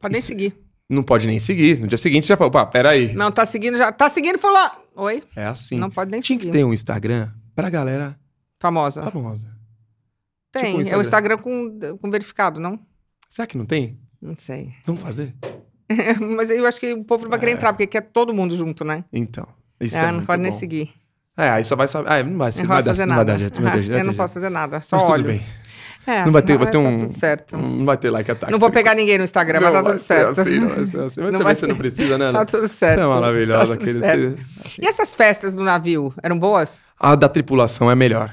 Pode isso... nem seguir não pode nem seguir. No dia seguinte já falou, opa, peraí. Não, tá seguindo já. Tá seguindo e lá oi. É assim. Não pode nem Tinha seguir. Tinha que ter um Instagram pra galera... Famosa. Famosa. Tem, tipo um Instagram. é o Instagram com, com verificado, não? Será que não tem? Não sei. Vamos fazer? Mas eu acho que o povo não vai querer é. entrar, porque quer todo mundo junto, né? Então. Isso é, é não pode bom. nem seguir. É, aí só vai saber. Ah, não vai, não, não Não vai dar jeito. eu não posso fazer nada, só Mas olho. Tudo bem. É, não vai ter, vai ter um. certo. Um, não vai ter like ataque. Não vou pegar ninguém no Instagram, não, mas tá tudo certo. Assim, não vai ser assim. Mas não também você não precisa, né? Tá tudo certo. Você é tá maravilhosa tá aquele. Assim. E essas festas do navio eram boas? A da tripulação é melhor.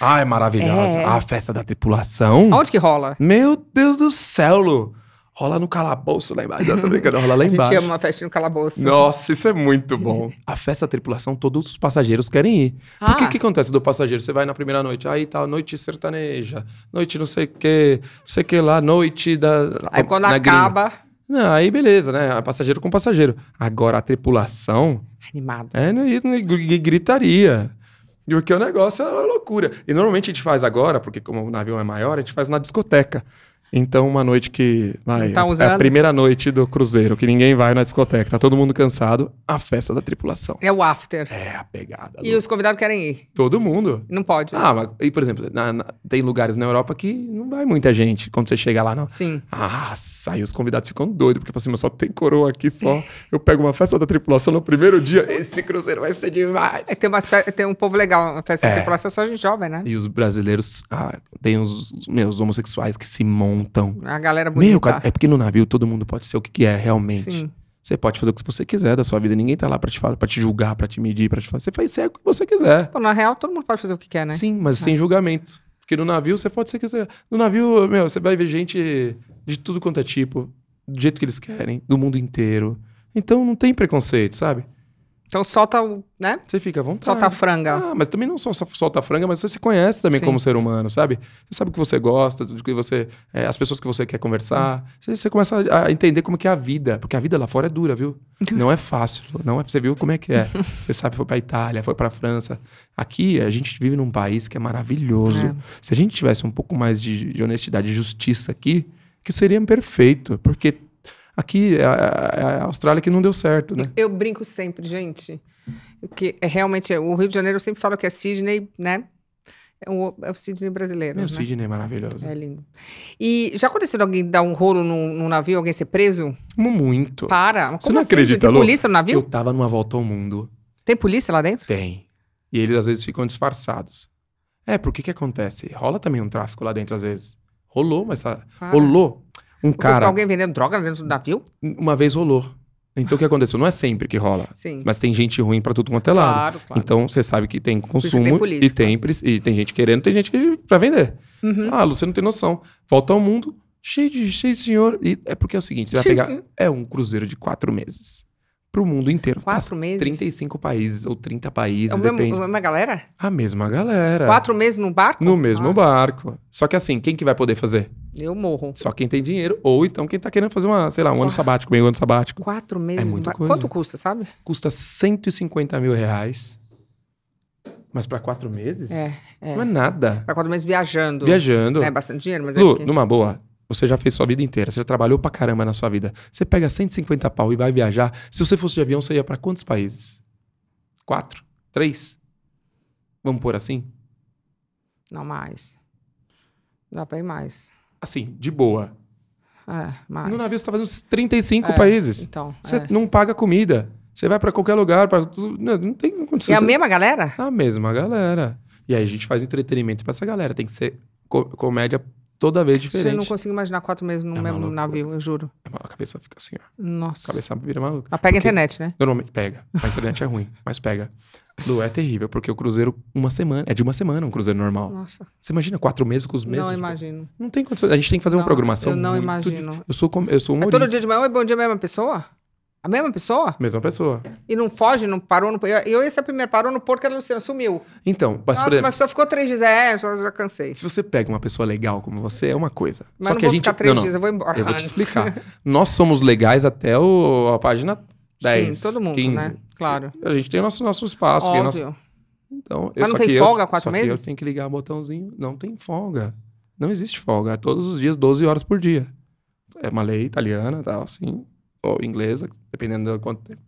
ah, é maravilhosa. É. A festa da tripulação. Onde que rola? Meu Deus do céu! Lu rola no calabouço lá embaixo. Não, tô brincando, rola lá embaixo. A gente ama uma festa no calabouço. Nossa, isso é muito bom. a festa da tripulação, todos os passageiros querem ir. Ah. o que acontece do passageiro? Você vai na primeira noite, aí tá noite sertaneja, noite não sei o que, não sei o que lá, noite da... Aí quando acaba... Gringa. Não, aí beleza, né? É passageiro com passageiro. Agora a tripulação... Animado. É, no e gritaria. E o que é o negócio é loucura. E normalmente a gente faz agora, porque como o navio é maior, a gente faz na discoteca. Então, uma noite que. Vai, tá é a primeira noite do cruzeiro, que ninguém vai na discoteca, tá todo mundo cansado. A festa da tripulação. É o after. É a pegada. E do... os convidados querem ir. Todo mundo. Não pode. Ah, mas, e por exemplo, na, na, tem lugares na Europa que não vai muita gente quando você chega lá, não. Sim. Ah, aí os convidados ficam doidos, porque tipo assim, mas só tem coroa aqui só. Eu pego uma festa da tripulação no primeiro dia, esse cruzeiro vai ser demais. É, tem, umas tem um povo legal, uma festa é. da tripulação é só gente jovem, né? E os brasileiros, ah, tem os meus homossexuais que se montam montão. A galera bonita. Meu, cara, é porque no navio todo mundo pode ser o que, é realmente. Sim. Você pode fazer o que você quiser da sua vida. Ninguém tá lá pra te falar, para te julgar, para te medir, para te falar. Você faz é o que você quiser. Pô, na real, todo mundo pode fazer o que quer, né? Sim, mas é. sem julgamento. Porque no navio você pode ser o que você No navio, meu, você vai ver gente de tudo quanto é tipo, do jeito que eles querem, do mundo inteiro. Então não tem preconceito, sabe? Então solta o, né? Você fica à vontade. Solta a franga. Ah, mas também não só solta a franga, mas você se conhece também Sim. como ser humano, sabe? Você sabe o que você gosta, tudo que você, é, as pessoas que você quer conversar. Hum. Você, você, começa a entender como que é a vida, porque a vida lá fora é dura, viu? não é fácil, não é, você viu como é que é. você sabe, foi para Itália, foi para França. Aqui a gente vive num país que é maravilhoso. É. Se a gente tivesse um pouco mais de, de honestidade e justiça aqui, que seria perfeito, porque aqui, é a, é a, Austrália que não deu certo, né? Eu brinco sempre, gente, que é realmente o Rio de Janeiro eu sempre falo que é Sydney, né? É o, é o Sydney brasileiro. é né? Sydney maravilhoso. É lindo. E já aconteceu alguém dar um rolo num, num navio, alguém ser preso? Muito. Para. Como Você não assim? acredita, Lu? polícia no navio? Eu tava numa volta ao mundo. Tem polícia lá dentro? Tem. E eles às vezes ficam disfarçados. É, porque que acontece? Rola também um tráfico lá dentro às vezes. Rolou, mas tá- rolou um Nunca cara. alguém vendendo droga dentro do navio? Uma vez rolou. Então o que aconteceu? Não é sempre que rola. Sim. Mas tem gente ruim para tudo quanto é lado. Claro, claro. Então você sabe que tem consumo tem polícia, e tem claro. e tem gente querendo, tem gente para vender. Uhum. Ah, você não tem noção. Volta ao mundo cheio de, cheio de senhor. E é porque é o seguinte, você vai pegar sim. é um cruzeiro de quatro meses para o mundo inteiro. Quatro Passa meses? 35 países ou 30 países, é depende. A mesma galera? A mesma galera. Quatro meses no barco? No mesmo ah. barco. Só que assim, quem que vai poder fazer? Eu morro. Só quem tem dinheiro, ou então quem tá querendo fazer uma, sei lá, um ano sabático, meio ano sabático. Quatro é meses é muita no coisa. Quanto custa, sabe? Custa 150 mil reais. Mas para quatro meses? É, é, Não é nada. Para quatro meses viajando. Viajando. É bastante dinheiro, mas é Lu, é. Porque... numa boa, você já fez sua vida inteira, você já trabalhou pra caramba na sua vida. Você pega 150 pau e vai viajar. Se você fosse de avião, você ia para quantos países? Quatro? Três? Vamos por assim? Não mais. Dá pra ir mais. Assim, de boa. É, mais. No navio você tá fazendo 35 é, países. Então. Você é. não paga comida. Você vai para qualquer lugar, né, não tem condição. É a mesma galera? A mesma galera. E aí a gente faz entretenimento para essa galera. Tem que ser comédia toda vez diferente. Você não consigo imaginar quatro meses no é mesmo navio, eu juro. É a cabeça fica assim, ó. Nossa. A cabeça vira maluca. Mas pega a internet, né? Normalmente pega. A internet é ruim, mas pega. Lu, é terrível, porque o cruzeiro, uma semana, é de uma semana um cruzeiro normal. Nossa. Você imagina quatro meses com os meses? Não, tipo, imagino. Não tem condição. A gente tem que fazer não, uma programação. Eu não imagino. De, eu sou, eu sou É todo dia de manhã, é bom dia, mesma pessoa? A mesma pessoa? Mesma pessoa. E não foge, não parou no. Eu, eu esse é a primeira, parou no porto que ela Luciana sumiu. Então, mas Nossa, por exemplo, mas só ficou três dias. É, eu já cansei. Se você pega uma pessoa legal como você, é uma coisa. Mas só não que vou a gente. Ficar três não, não. dias, eu vou embora. Eu vou te explicar. Nós somos legais até o, a página 10. Sim, todo mundo, 15. né? Claro. A gente tem o nosso, nosso espaço. Óbvio. Nosso... Então, mas eu, não tem folga eu, quatro meses? eu tenho que ligar o botãozinho. Não tem folga. Não existe folga. É todos os dias, 12 horas por dia. É uma lei italiana e tal, assim ou inglesa, dependendo de quanto tempo.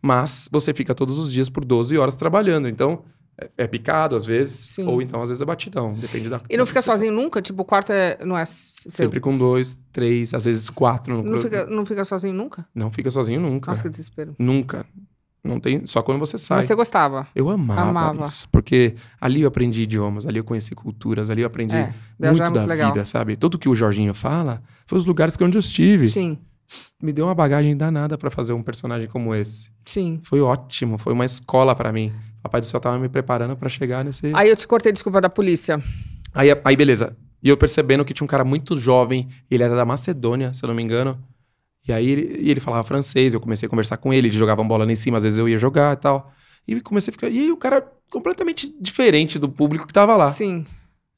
Mas você fica todos os dias por 12 horas trabalhando. Então, é, é picado às vezes, Sim. ou então às vezes é batidão, depende da. E não fica sozinho nunca? Tipo, o quarto é, não é. Seu... Sempre com dois, três, às vezes quatro. No... Não, fica, não fica sozinho nunca? Não fica sozinho nunca. Nossa, que desespero. Nunca. Não tem, só quando você sai. Mas você gostava? Eu amava, amava. Isso, porque ali eu aprendi idiomas, ali eu conheci culturas, ali eu aprendi é, é muito, é muito da legal. vida, sabe? Tudo que o Jorginho fala foi os lugares que onde eu estive. Sim me deu uma bagagem danada para fazer um personagem como esse. Sim. Foi ótimo, foi uma escola para mim. Papai do céu tava me preparando para chegar nesse. Aí eu te cortei, desculpa, da polícia. Aí, aí beleza. E eu percebendo que tinha um cara muito jovem, ele era da Macedônia, se eu não me engano. E aí ele, e ele falava francês, eu comecei a conversar com ele, eles jogavam bola em cima, às vezes eu ia jogar e tal. E comecei a ficar. E aí o cara completamente diferente do público que tava lá. Sim.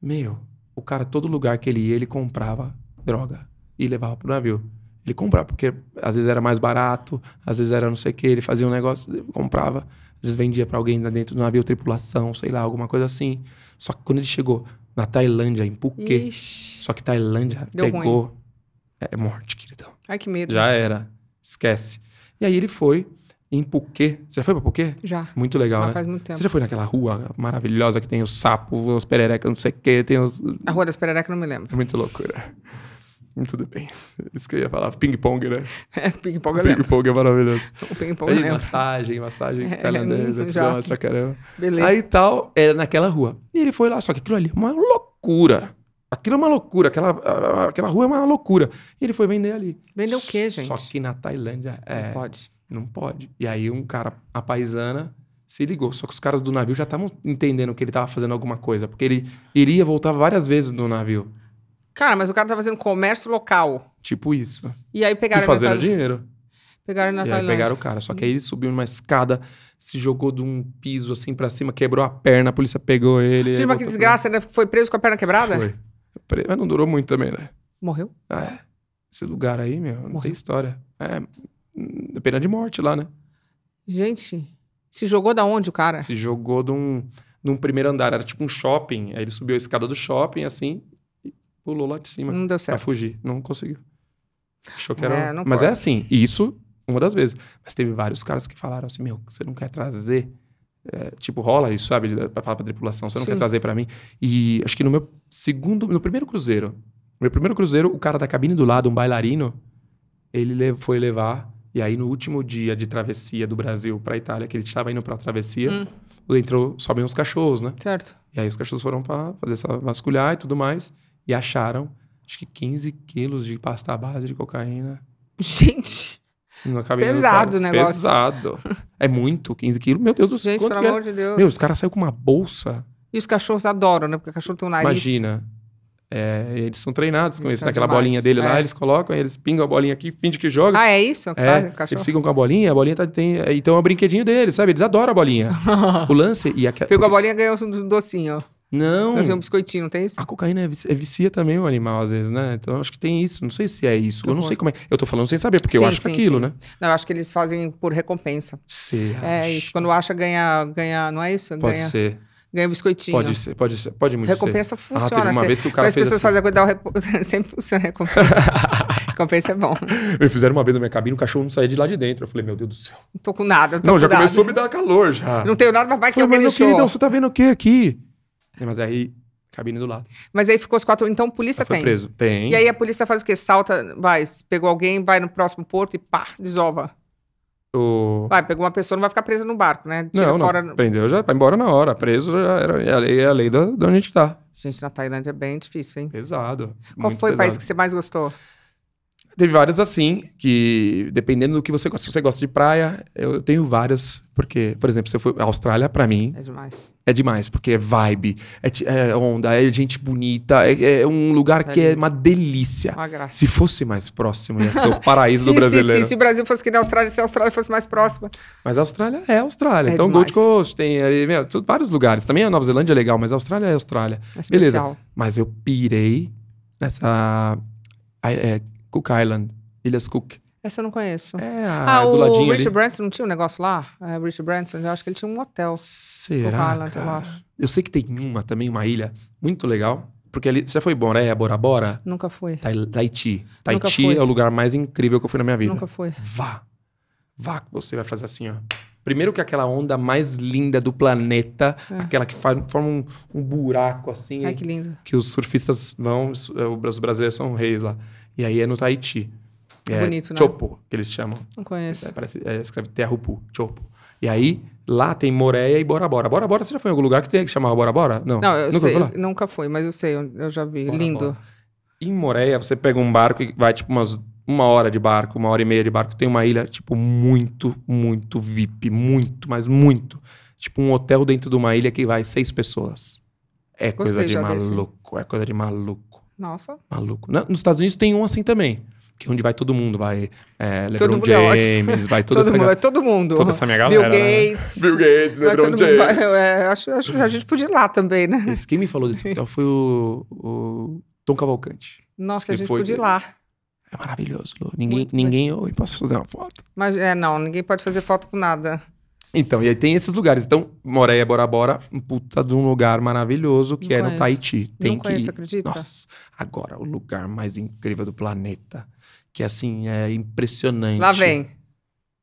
Meu, o cara, todo lugar que ele ia, ele comprava droga e levava pro navio. Ele comprava, porque às vezes era mais barato, às vezes era não sei o que, ele fazia um negócio, comprava, às vezes vendia para alguém dentro do navio, tripulação, sei lá, alguma coisa assim. Só que quando ele chegou na Tailândia, em Phuket, Ixi, só que Tailândia pegou. Ruim. É morte, queridão. Ai, que medo. Já era. Esquece. E aí ele foi em Phuket. Você já foi pra Phuket? Já. Muito legal, já ah, né? faz muito tempo. Você já foi naquela rua maravilhosa que tem o sapo, os pererecas, não sei o quê, tem os... A Rua das Pererecas não me lembro. É muito loucura. Tudo bem. Isso que eu ia falar. Ping-pong, né? É, ping-pong é Ping-pong é maravilhoso. O ping-pong é massagem, massagem é, tailandesa, tudo mais pra caramba. Beleza. Aí tal, era naquela rua. E ele foi lá, só que aquilo ali é uma loucura. Aquilo é uma loucura, aquela, aquela rua é uma loucura. E ele foi vender ali. Vender o quê, gente? Só que na Tailândia é, Não pode. Não pode. E aí um cara, a paisana, se ligou. Só que os caras do navio já estavam entendendo que ele estava fazendo alguma coisa. Porque ele iria voltar várias vezes no navio. Cara, mas o cara tá fazendo comércio local. Tipo isso. E aí pegaram e fazendo dinheiro. Pegaram na e Tailândia. Aí pegaram o cara. Só que aí ele subiu numa escada, se jogou de um piso assim para cima, quebrou a perna, a polícia pegou ele. Tipo, que desgraça, né? foi preso com a perna quebrada? Foi. Mas não durou muito também, né? Morreu? Ah, é. Esse lugar aí, meu, não Morreu. tem história. É, hum, pena de morte lá, né? Gente, se jogou da onde o cara? Se jogou de um, de um primeiro andar, era tipo um shopping. Aí ele subiu a escada do shopping, assim, pulou lá de cima. Não deu certo. Pra fugir. Não conseguiu. Achou que era. É, não Mas é pode. é assim, isso, uma das vezes. Mas teve vários caras que falaram assim: meu, você não quer trazer. É, tipo, rola isso, sabe? Pra falar pra tripulação, você não Sim. quer trazer para mim. E acho que no meu segundo. No primeiro cruzeiro. No meu primeiro cruzeiro, o cara da cabine do lado, um bailarino, ele foi levar. E aí, no último dia de travessia do Brasil para Itália, que ele estava indo para a travessia, hum. entrou, sobem os cachorros, né? Certo. E aí os cachorros foram para fazer essa vasculhar e tudo mais. E acharam, acho que 15 quilos de pasta base de cocaína. Gente! Na pesado o negócio. Pesado. É muito, 15 quilos. Meu Deus do céu. Gente, pelo é? amor é? de Deus. Meu, os caras saíram com uma bolsa. E os cachorros adoram, né? Porque o cachorro tem um nariz. Imagina. É, eles são treinados com eles isso. Naquela bolinha dele é. lá, eles colocam, eles pingam a bolinha aqui, finge que joga. Ah, é isso? É, eles ficam com a bolinha, a bolinha tá, tem. Então é um brinquedinho deles, sabe? Eles adoram a bolinha. o lance. E a, Pegou a bolinha e ganhou um docinho. Não. Não um biscoitinho, não tem isso? A cocaína é vicia, é vicia também o animal, às vezes, né? Então acho que tem isso. Não sei se é isso. Que eu não bom. sei como é. Eu tô falando sem saber, porque sim, eu acho sim, aquilo, sim. né? Não, eu acho que eles fazem por recompensa. Você É acha? isso. Quando acha, ganha, ganha. Não é isso? Pode ganha... ser ganha biscoitinho. Pode ser, pode ser, pode muito recompensa ser. Recompensa ah, funciona. Ah, uma vez que o cara as pessoas assim. fazem a coisa, dá o rep... sempre funciona a recompensa. recompensa é bom. Me fizeram uma vez na minha cabine, o cachorro não saía de lá de dentro. Eu falei, meu Deus do céu. Não tô com nada. Tô não, com já começou a me dar calor já. Não tenho nada, mas vai que falei, alguém mas, me Não, Querido, você tá vendo o que aqui? Né, mas aí, cabine do lado. Mas aí ficou os quatro. Então, polícia tem. preso. Tem. E aí a polícia faz o quê? Salta, vai, pegou alguém, vai no próximo porto e pá, desova. O... Vai, pegou uma pessoa, não vai ficar presa no barco, né? Tira não, fora... não. Prendeu, já vai embora na hora. Preso já era. É a lei, é a lei da, de onde a gente tá. Gente, na Tailândia é bem difícil, hein? Pesado. Qual foi pesado. o país que você mais gostou? Teve vários assim, que dependendo do que você gosta. Se você gosta de praia, eu tenho várias, porque, por exemplo, se eu for à Austrália, para mim. É demais. É demais, porque é vibe, é, é onda, é gente bonita, é, é um lugar que é uma delícia. Uma graça. Se fosse mais próximo, ia ser o paraíso sim, do brasileiro. Sim, sim, se o Brasil fosse que nem a Austrália, se a Austrália fosse mais próxima. Mas a Austrália é a Austrália. É então, demais. Gold Coast tem ali, meu, vários lugares. Também a Nova Zelândia é legal, mas a Austrália é a Austrália. É Beleza. Mas eu pirei nessa. É, Cook Island, Ilhas Cook. Essa eu não conheço. É, ah, a, ah, do ladinho o Richard ali. Branson não tinha um negócio lá? É, o Richard Branson, eu acho que ele tinha um hotel. Será, Island, cara? Eu, acho. eu sei que tem uma também, uma ilha muito legal. Porque ali, você foi Boré, Bora Bora? Nunca fui. Tahiti. Tahiti é o lugar mais incrível que eu fui na minha vida. Nunca fui. Vá. Vá que você vai fazer assim, ó. Primeiro que aquela onda mais linda do planeta, é. aquela que faz, forma um, um buraco assim. Ai, que lindo. Que os surfistas vão, os eh, brasileiros são reis lá. E aí é no Tahiti. É Bonito, né? Chopo, que eles chamam. Não conheço. É, parece, é, escreve Terrupu, Chopo. E aí, lá tem Moreia e Bora Bora. Bora Bora, você já foi em algum lugar que tem que chamar Bora Bora? Não, não eu nunca sei, foi Nunca fui, mas eu sei, eu, eu já vi. Bora, Lindo. Bora. Em Moreia, você pega um barco e vai tipo umas uma hora de barco, uma hora e meia de barco. Tem uma ilha, tipo, muito, muito VIP. Muito, mas muito. Tipo um hotel dentro de uma ilha que vai seis pessoas. É Gostei coisa de maluco, desse. é coisa de maluco. Nossa. Maluco. Na, nos Estados Unidos tem um assim também. Que é onde vai todo mundo, vai é, LeBron todo é James, vai toda todo mundo, ga... é todo mundo. Toda essa minha galera. Bill né? Gates. Bill Gates, LeBron James. Vai, é, acho, acho que a gente podia ir lá também, né? Esse, quem me falou desse então, hotel foi o, o Tom Cavalcante. Nossa, a gente foi... podia ir lá. É maravilhoso, Lu. Ninguém, ninguém ouve, posso fazer uma foto. Mas, é, não, ninguém pode fazer foto com nada. Então, e aí tem esses lugares. Então, Moreia, Bora Bora, um puta de um lugar maravilhoso que Não é no Taiti Tahiti. Tem Não que conheço, acredita? Nossa, agora o lugar mais incrível do planeta, que assim é impressionante. Lá vem.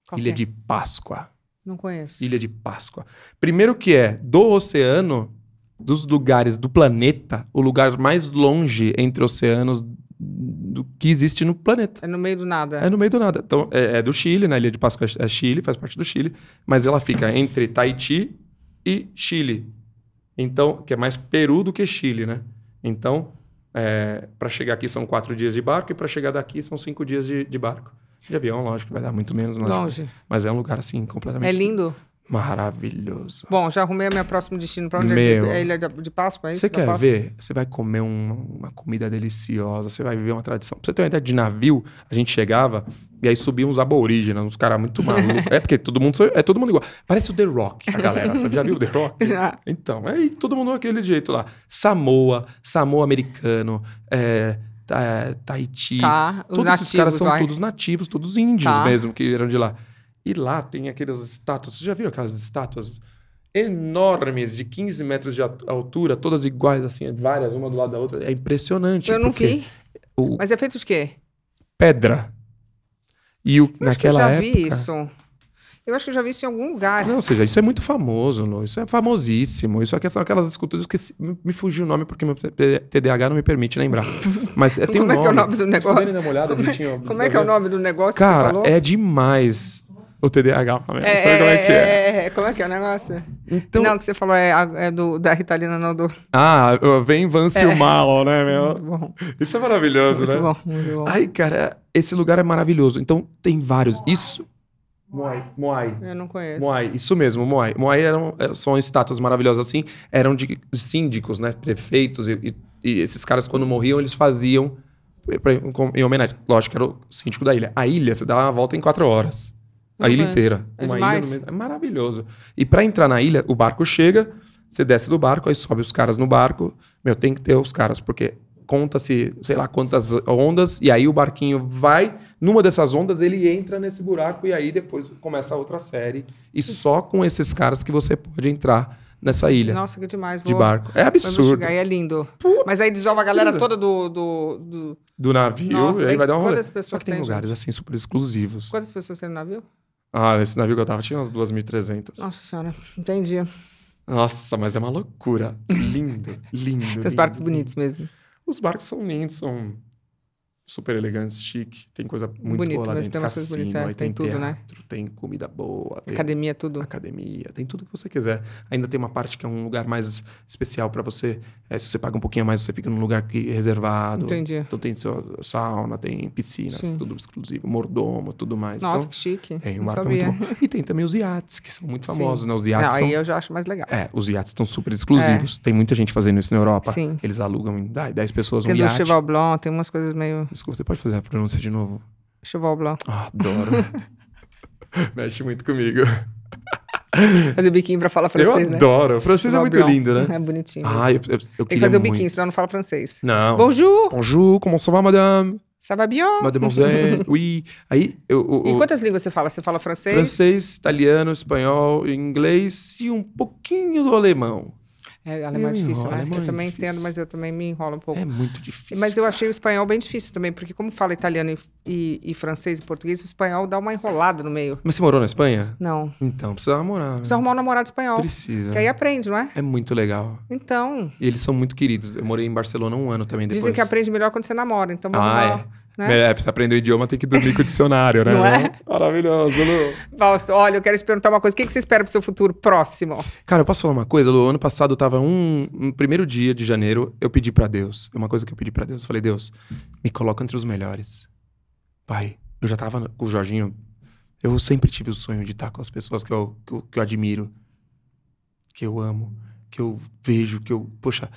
Qual Ilha é? de Páscoa. Não conheço. Ilha de Páscoa. Primeiro que é do oceano, dos lugares do planeta, o lugar mais longe entre oceanos do que existe no planeta. É no meio do nada. É no meio do nada. Então, é, é do Chile, na né? Ilha de Páscoa é Chile, faz parte do Chile, mas ela fica entre Tahiti e Chile. Então, que é mais Peru do que Chile, né? Então, é, para chegar aqui são quatro dias de barco e para chegar daqui são cinco dias de, de barco. De avião, lógico, vai dar muito menos. Lógico. Longe. Mas é um lugar, assim, completamente... É lindo? Maravilhoso. Bom, já arrumei meu próximo destino. Pra onde é meu. é? Que, é Ilha de Páscoa? É isso? Você quer Páscoa? ver? Você vai comer uma, uma comida deliciosa, você vai viver uma tradição. Pra você ter uma ideia de navio, a gente chegava e aí subiam uns aborígenes, uns caras muito malucos. é porque todo mundo é todo mundo igual. Parece o The Rock, a galera. Sabe? Já viu o The Rock? Já. Então, é aí todo mundo aquele jeito lá. Samoa, Samoa americano, é. Tahiti. Tá, todos esses caras são vai. todos nativos, todos índios tá. mesmo, que eram de lá. E lá tem aquelas estátuas. Você já viu aquelas estátuas enormes de 15 metros de altura, todas iguais, assim, é várias, uma do lado da outra? É impressionante. Eu não vi. O... Mas é feito de quê? Pedra. E o, eu naquela eu já época... vi isso. Eu acho que eu já vi isso em algum lugar. Não, ou seja, isso é muito famoso, não Isso é famosíssimo. Isso aqui é são aquelas esculturas que me fugiu o nome porque meu TDAH não me permite lembrar. Mas é, tem um nome. Como é que é o nome do negócio? Como, é, como é que é o nome do negócio Cara, é demais. O TDAH mesmo, é, sabe como é que é? É, é? é? Como é que é o negócio? Então... Não, o que você falou é, é do, da Ritalina, não do... Ah, vem vance o mal, né, meu? Bom. Isso é maravilhoso, muito né? Bom, muito bom, Ai, cara, esse lugar é maravilhoso. Então, tem vários. Isso... Moai. Moai. Eu não conheço. Moai, isso mesmo, Moai. Moai eram, é, são estátuas maravilhosas assim, eram de síndicos, né? Prefeitos, e, e, e esses caras, quando morriam, eles faziam eh, pra, em homenagem. Lógico que era o síndico da ilha. A ilha, você dá uma volta em quatro horas a ilha inteira. É uma ilha no... é maravilhoso. E para entrar na ilha, o barco chega, você desce do barco, aí sobe os caras no barco. Meu, tem que ter os caras, porque conta-se, sei lá quantas ondas, e aí o barquinho vai, numa dessas ondas ele entra nesse buraco, e aí depois começa a outra série. E só com esses caras que você pode entrar nessa ilha. Nossa, que demais. Vou, de barco. É absurdo. É lindo. Puta Mas aí desova a galera toda do... Do, do... do navio, Nossa, aí vai dar uma rolê. Pessoas Só que tem, tem lugares, gente? assim, super exclusivos. Quantas pessoas tem no navio? Ah, esse navio que eu tava tinha umas 2.300. Nossa senhora, entendi. Nossa, mas é uma loucura. lindo, lindo. Tem os barcos lindo. bonitos mesmo. Os barcos são lindos, são super elegante, chique. Tem coisa muito Bonito, boa lá dentro. Tem Cassino, bonitas, é. tem, tem, tudo, né? teatro, né? Tem comida boa. Tem academia, tudo. Academia, tem tudo que você quiser. Ainda tem uma parte que é um lugar mais especial para você. É, se você paga um pouquinho a mais, você fica num lugar que, reservado. Entendi. Então tem seu, sauna, tem piscina, Sim. tudo exclusivo, mordomo, tudo mais. Nossa, então, que chique. Tem um muito bom. E tem também os iates, que são muito famosos, Sim. né? Os iates Não, são... aí eu já acho mais legal. É, os iates estão super exclusivos. É. Tem muita gente fazendo isso na Europa. Sim. Eles alugam 10 pessoas tem um iate. Tem do Cheval Blanc, tem umas coisas meio... Desculpa, você pode fazer a pronúncia de novo? Cheval Blanc. Ah, adoro. Mexe muito comigo. Fazer o biquinho pra falar francês, eu né? adoro. O francês Cheval é muito Blanc. lindo, né? É bonitinho. Ah, eu, eu, eu Tem que fazer o biquinho, senão não fala francês. Não. Bonjour. Bonjour, comment ça va, madame? Ça va bien? Mademoiselle, oui. Aí, eu, eu, e quantas línguas você fala? Você fala francês? Francês, italiano, espanhol, inglês e um pouquinho do alemão. É, alemão é eu é difícil, né? Alemão é eu também entendo, mas eu também me enrolo um pouco. É muito difícil. Mas eu achei o espanhol bem difícil também, porque como fala italiano e, e, e, francês e português, o espanhol dá uma enrolada no meio. Mas você morou na Espanha? Não. Então, precisava morar. Né? Precisa arrumar um namorado espanhol. Precisa. Que aí aprende, não é? É muito legal. Então. E eles são muito queridos. Eu morei em Barcelona um ano também depois. Dizem que aprende melhor quando você namora, então vamos ah, lá. É. Né? É, precisa aprender o idioma, tem que dormir com o dicionário, né? Não é? Maravilhoso, Lu. Fausto, olha, eu quero te perguntar uma coisa. O que, que você espera pro seu futuro próximo? Cara, eu posso falar uma coisa, Lu? Ano passado eu tava um, um primeiro dia de janeiro, eu pedi para Deus. É uma coisa que eu pedi para Deus. Eu falei, Deus, me coloca entre os melhores. Pai, eu já tava com o Jorginho. Eu sempre tive o sonho de estar com as pessoas que eu, que eu, que eu admiro, que eu amo, que eu vejo, que eu. Poxa,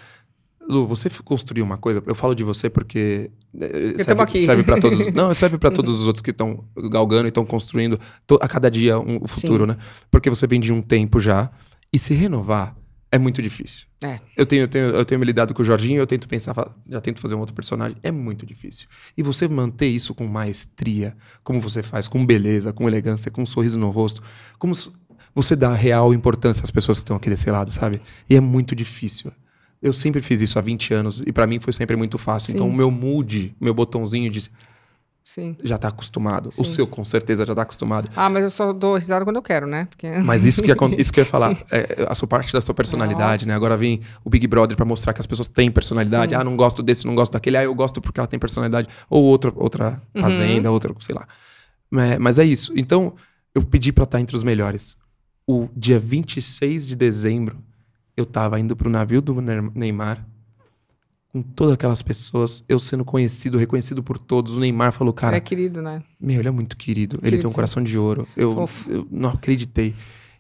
Lu, você construiu uma coisa. Eu falo de você porque né, eu eh, serve, serve para todos. Não, serve para todos os outros que estão galgando e estão construindo to, a cada dia um, o futuro, Sim. né? Porque você vem de um tempo já e se renovar é muito difícil. É. Eu tenho, eu tenho, eu tenho me lidado com o Jorginho. Eu tento pensar, já tento fazer um outro personagem. É muito difícil. E você manter isso com maestria, como você faz, com beleza, com elegância, com um sorriso no rosto, como você dá real importância às pessoas que estão aqui desse lado, sabe? E é muito difícil eu sempre fiz isso há 20 anos e para mim foi sempre muito fácil. Então, Sim. Então o meu mood, meu botãozinho de Sim. Já está acostumado. Sim. O seu, com certeza, já está acostumado. Ah, mas eu só dou risada quando eu quero, né? Porque... Mas isso que, é, isso que eu ia falar, é, a sua parte da sua personalidade, né? Agora vem o Big Brother para mostrar que as pessoas têm personalidade. Sim. Ah, não gosto desse, não gosto daquele. Ah, eu gosto porque ela tem personalidade. Ou outra, outra uhum. fazenda, outra, sei lá. É, mas é isso. Então, eu pedi para estar tá entre os melhores. O dia 26 de dezembro eu estava indo para o navio do Neymar, com todas aquelas pessoas, eu sendo conhecido, reconhecido por todos. O Neymar falou, cara. Ele é querido, né? Meu, ele é muito querido. querido ele tem um coração sim. de ouro. Eu, eu, não acreditei.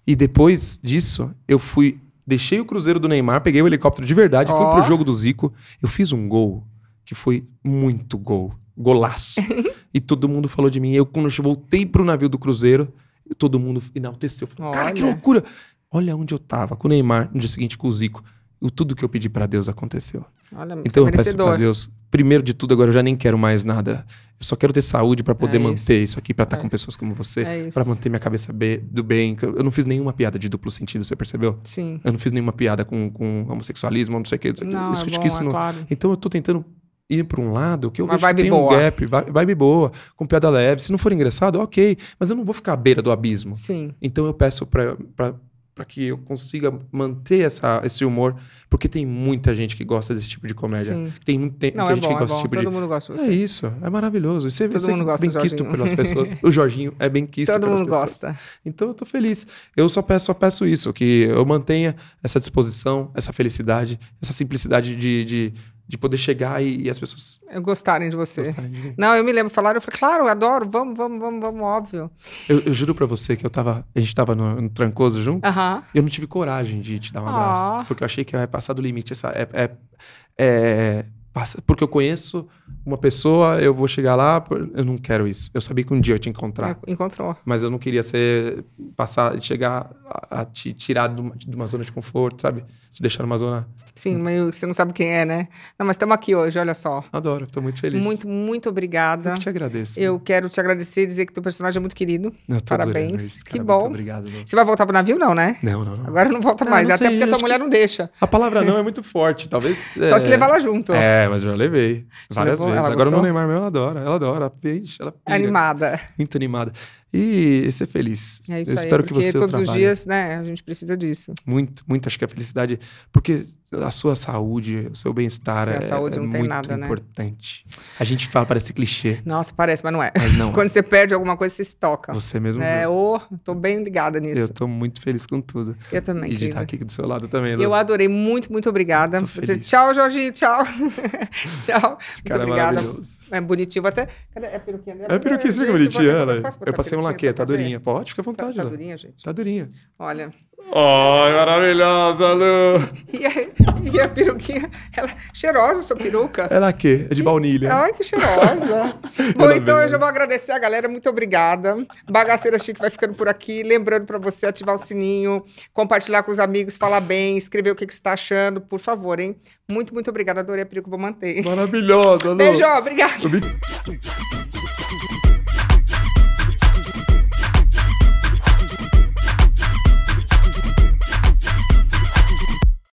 E depois disso, eu fui. Deixei o Cruzeiro do Neymar, peguei o helicóptero de verdade, oh. fui pro jogo do Zico. Eu fiz um gol que foi muito gol. Golaço. e todo mundo falou de mim. Eu, quando eu voltei pro navio do Cruzeiro, todo mundo enalteceu. Falou, cara, que loucura! Olha onde eu tava. Com o Neymar, no dia seguinte com o Zico. O tudo que eu pedi para Deus aconteceu. Olha, é então eu peço para Deus, primeiro de tudo, agora eu já nem quero mais nada. Eu só quero ter saúde para poder é manter isso, aqui, para estar tá é com isso. pessoas como você, é para manter minha cabeça be, do bem. Eu não fiz nenhuma piada de duplo sentido, você percebeu? Sim. Eu não fiz nenhuma piada com, com homossexualismo, não sei o que. Não, isso, é bom, isso não... claro. Então eu tô tentando ir para um lado que eu vejo que tem boa. um gap, vibe boa, com piada leve. Se não for engraçado, ok. Mas eu não vou ficar à beira do abismo. Sim. Então eu peço para para que eu consiga manter essa, esse humor, porque tem muita gente que gosta desse tipo de comédia. Sim. Tem, muito, tem muita é gente bom, que é gosta é desse tipo Todo de. Todo mundo gosta de é você. É isso, é maravilhoso. você, Todo você mundo gosta bem quisto pelas pessoas. O Jorginho é bem quisto Todo pelas mundo pessoas. gosta. Então eu tô feliz. Eu só peço, só peço isso, que eu mantenha essa disposição, essa felicidade, essa simplicidade de, de de poder chegar e, e as pessoas. Gostarem de você. Gostarem de não, eu me lembro, falaram, eu falei, claro, eu adoro, vamos, vamos, vamos, vamos, óbvio. Eu, eu juro pra você que eu tava. A gente tava no, no Trancoso junto. eu não tive coragem de te dar um abraço. Ah. Porque eu achei que ia passar do limite. Essa, é, é, é passa, porque eu conheço uma pessoa, eu vou chegar lá, eu não quero isso. Eu sabia que um dia eu te encontrar. É, encontrou. Mas eu não queria ser, passar, chegar a, a te tirar de uma, zona de conforto, sabe? Te deixar numa zona... Sim, mas você não sabe quem é, né? Não, mas estamos aqui hoje, olha só. Adoro, estou muito feliz. Muito, muito obrigada. Eu te agradeço. Eu quero te agradecer e dizer que teu personagem é muito querido. Parabéns. Isso, cara, que bom. obrigado. Você vai voltar pro navio, não, né? Não, não, não. Agora não volta ah, mais, não até sei, porque a tua mulher não deixa. A palavra não é muito forte, talvez... Só é... se levar lá junto. É, é, mas eu já levei. Várias levou? vezes. Agora gostou? meu Neymar mesmo, ela adora. Ela adora. Ela peixe, ela pira. Animada. Muito animada e ser feliz. É isso eu aí, espero que você todos os dias, né, a gente precisa disso. Muito, muito. Acho que a felicidade, porque a sua saúde, o seu bem-estar é, saúde é não tem muito nada, né? importante. Né? A gente fala, parece clichê. Nossa, parece, mas não é. Mas não. É. Quando você perde alguma coisa, você se toca. Você mesmo. É, ô, oh, tô bem ligada nisso. Eu tô muito feliz com tudo. Eu também, E de estar tá aqui do seu lado também, Lu. Eu adorei, muito, muito obrigada. Você, tchau, Jorginho, tchau. tchau. Esse é muito cara muito é obrigada. maravilhoso. É bonitinho, vou até. É peruquinha mesmo? É peruquinha, você é bonitinha Eu passei um laque, tá durinha. Pode, fica à tá, tá vontade. Tá, durinha, gente. Tá durinha. Olha, Ai, oh, maravilhosa, Lu! E a, e a peruquinha, ela, cheirosa sua peruca. Ela é quê? É de baunilha. Ai, que cheirosa. Bom, então eu já vou agradecer a galera, muito obrigada. Bagaceira Chique vai ficando por aqui. Lembrando para você ativar o sininho, compartilhar com os amigos, falar bem, escrever o que, que você está achando, por favor, hein? Muito, muito obrigada, adorei a peruca, vou manter. Maravilhosa, Lu! Beijo, obrigada!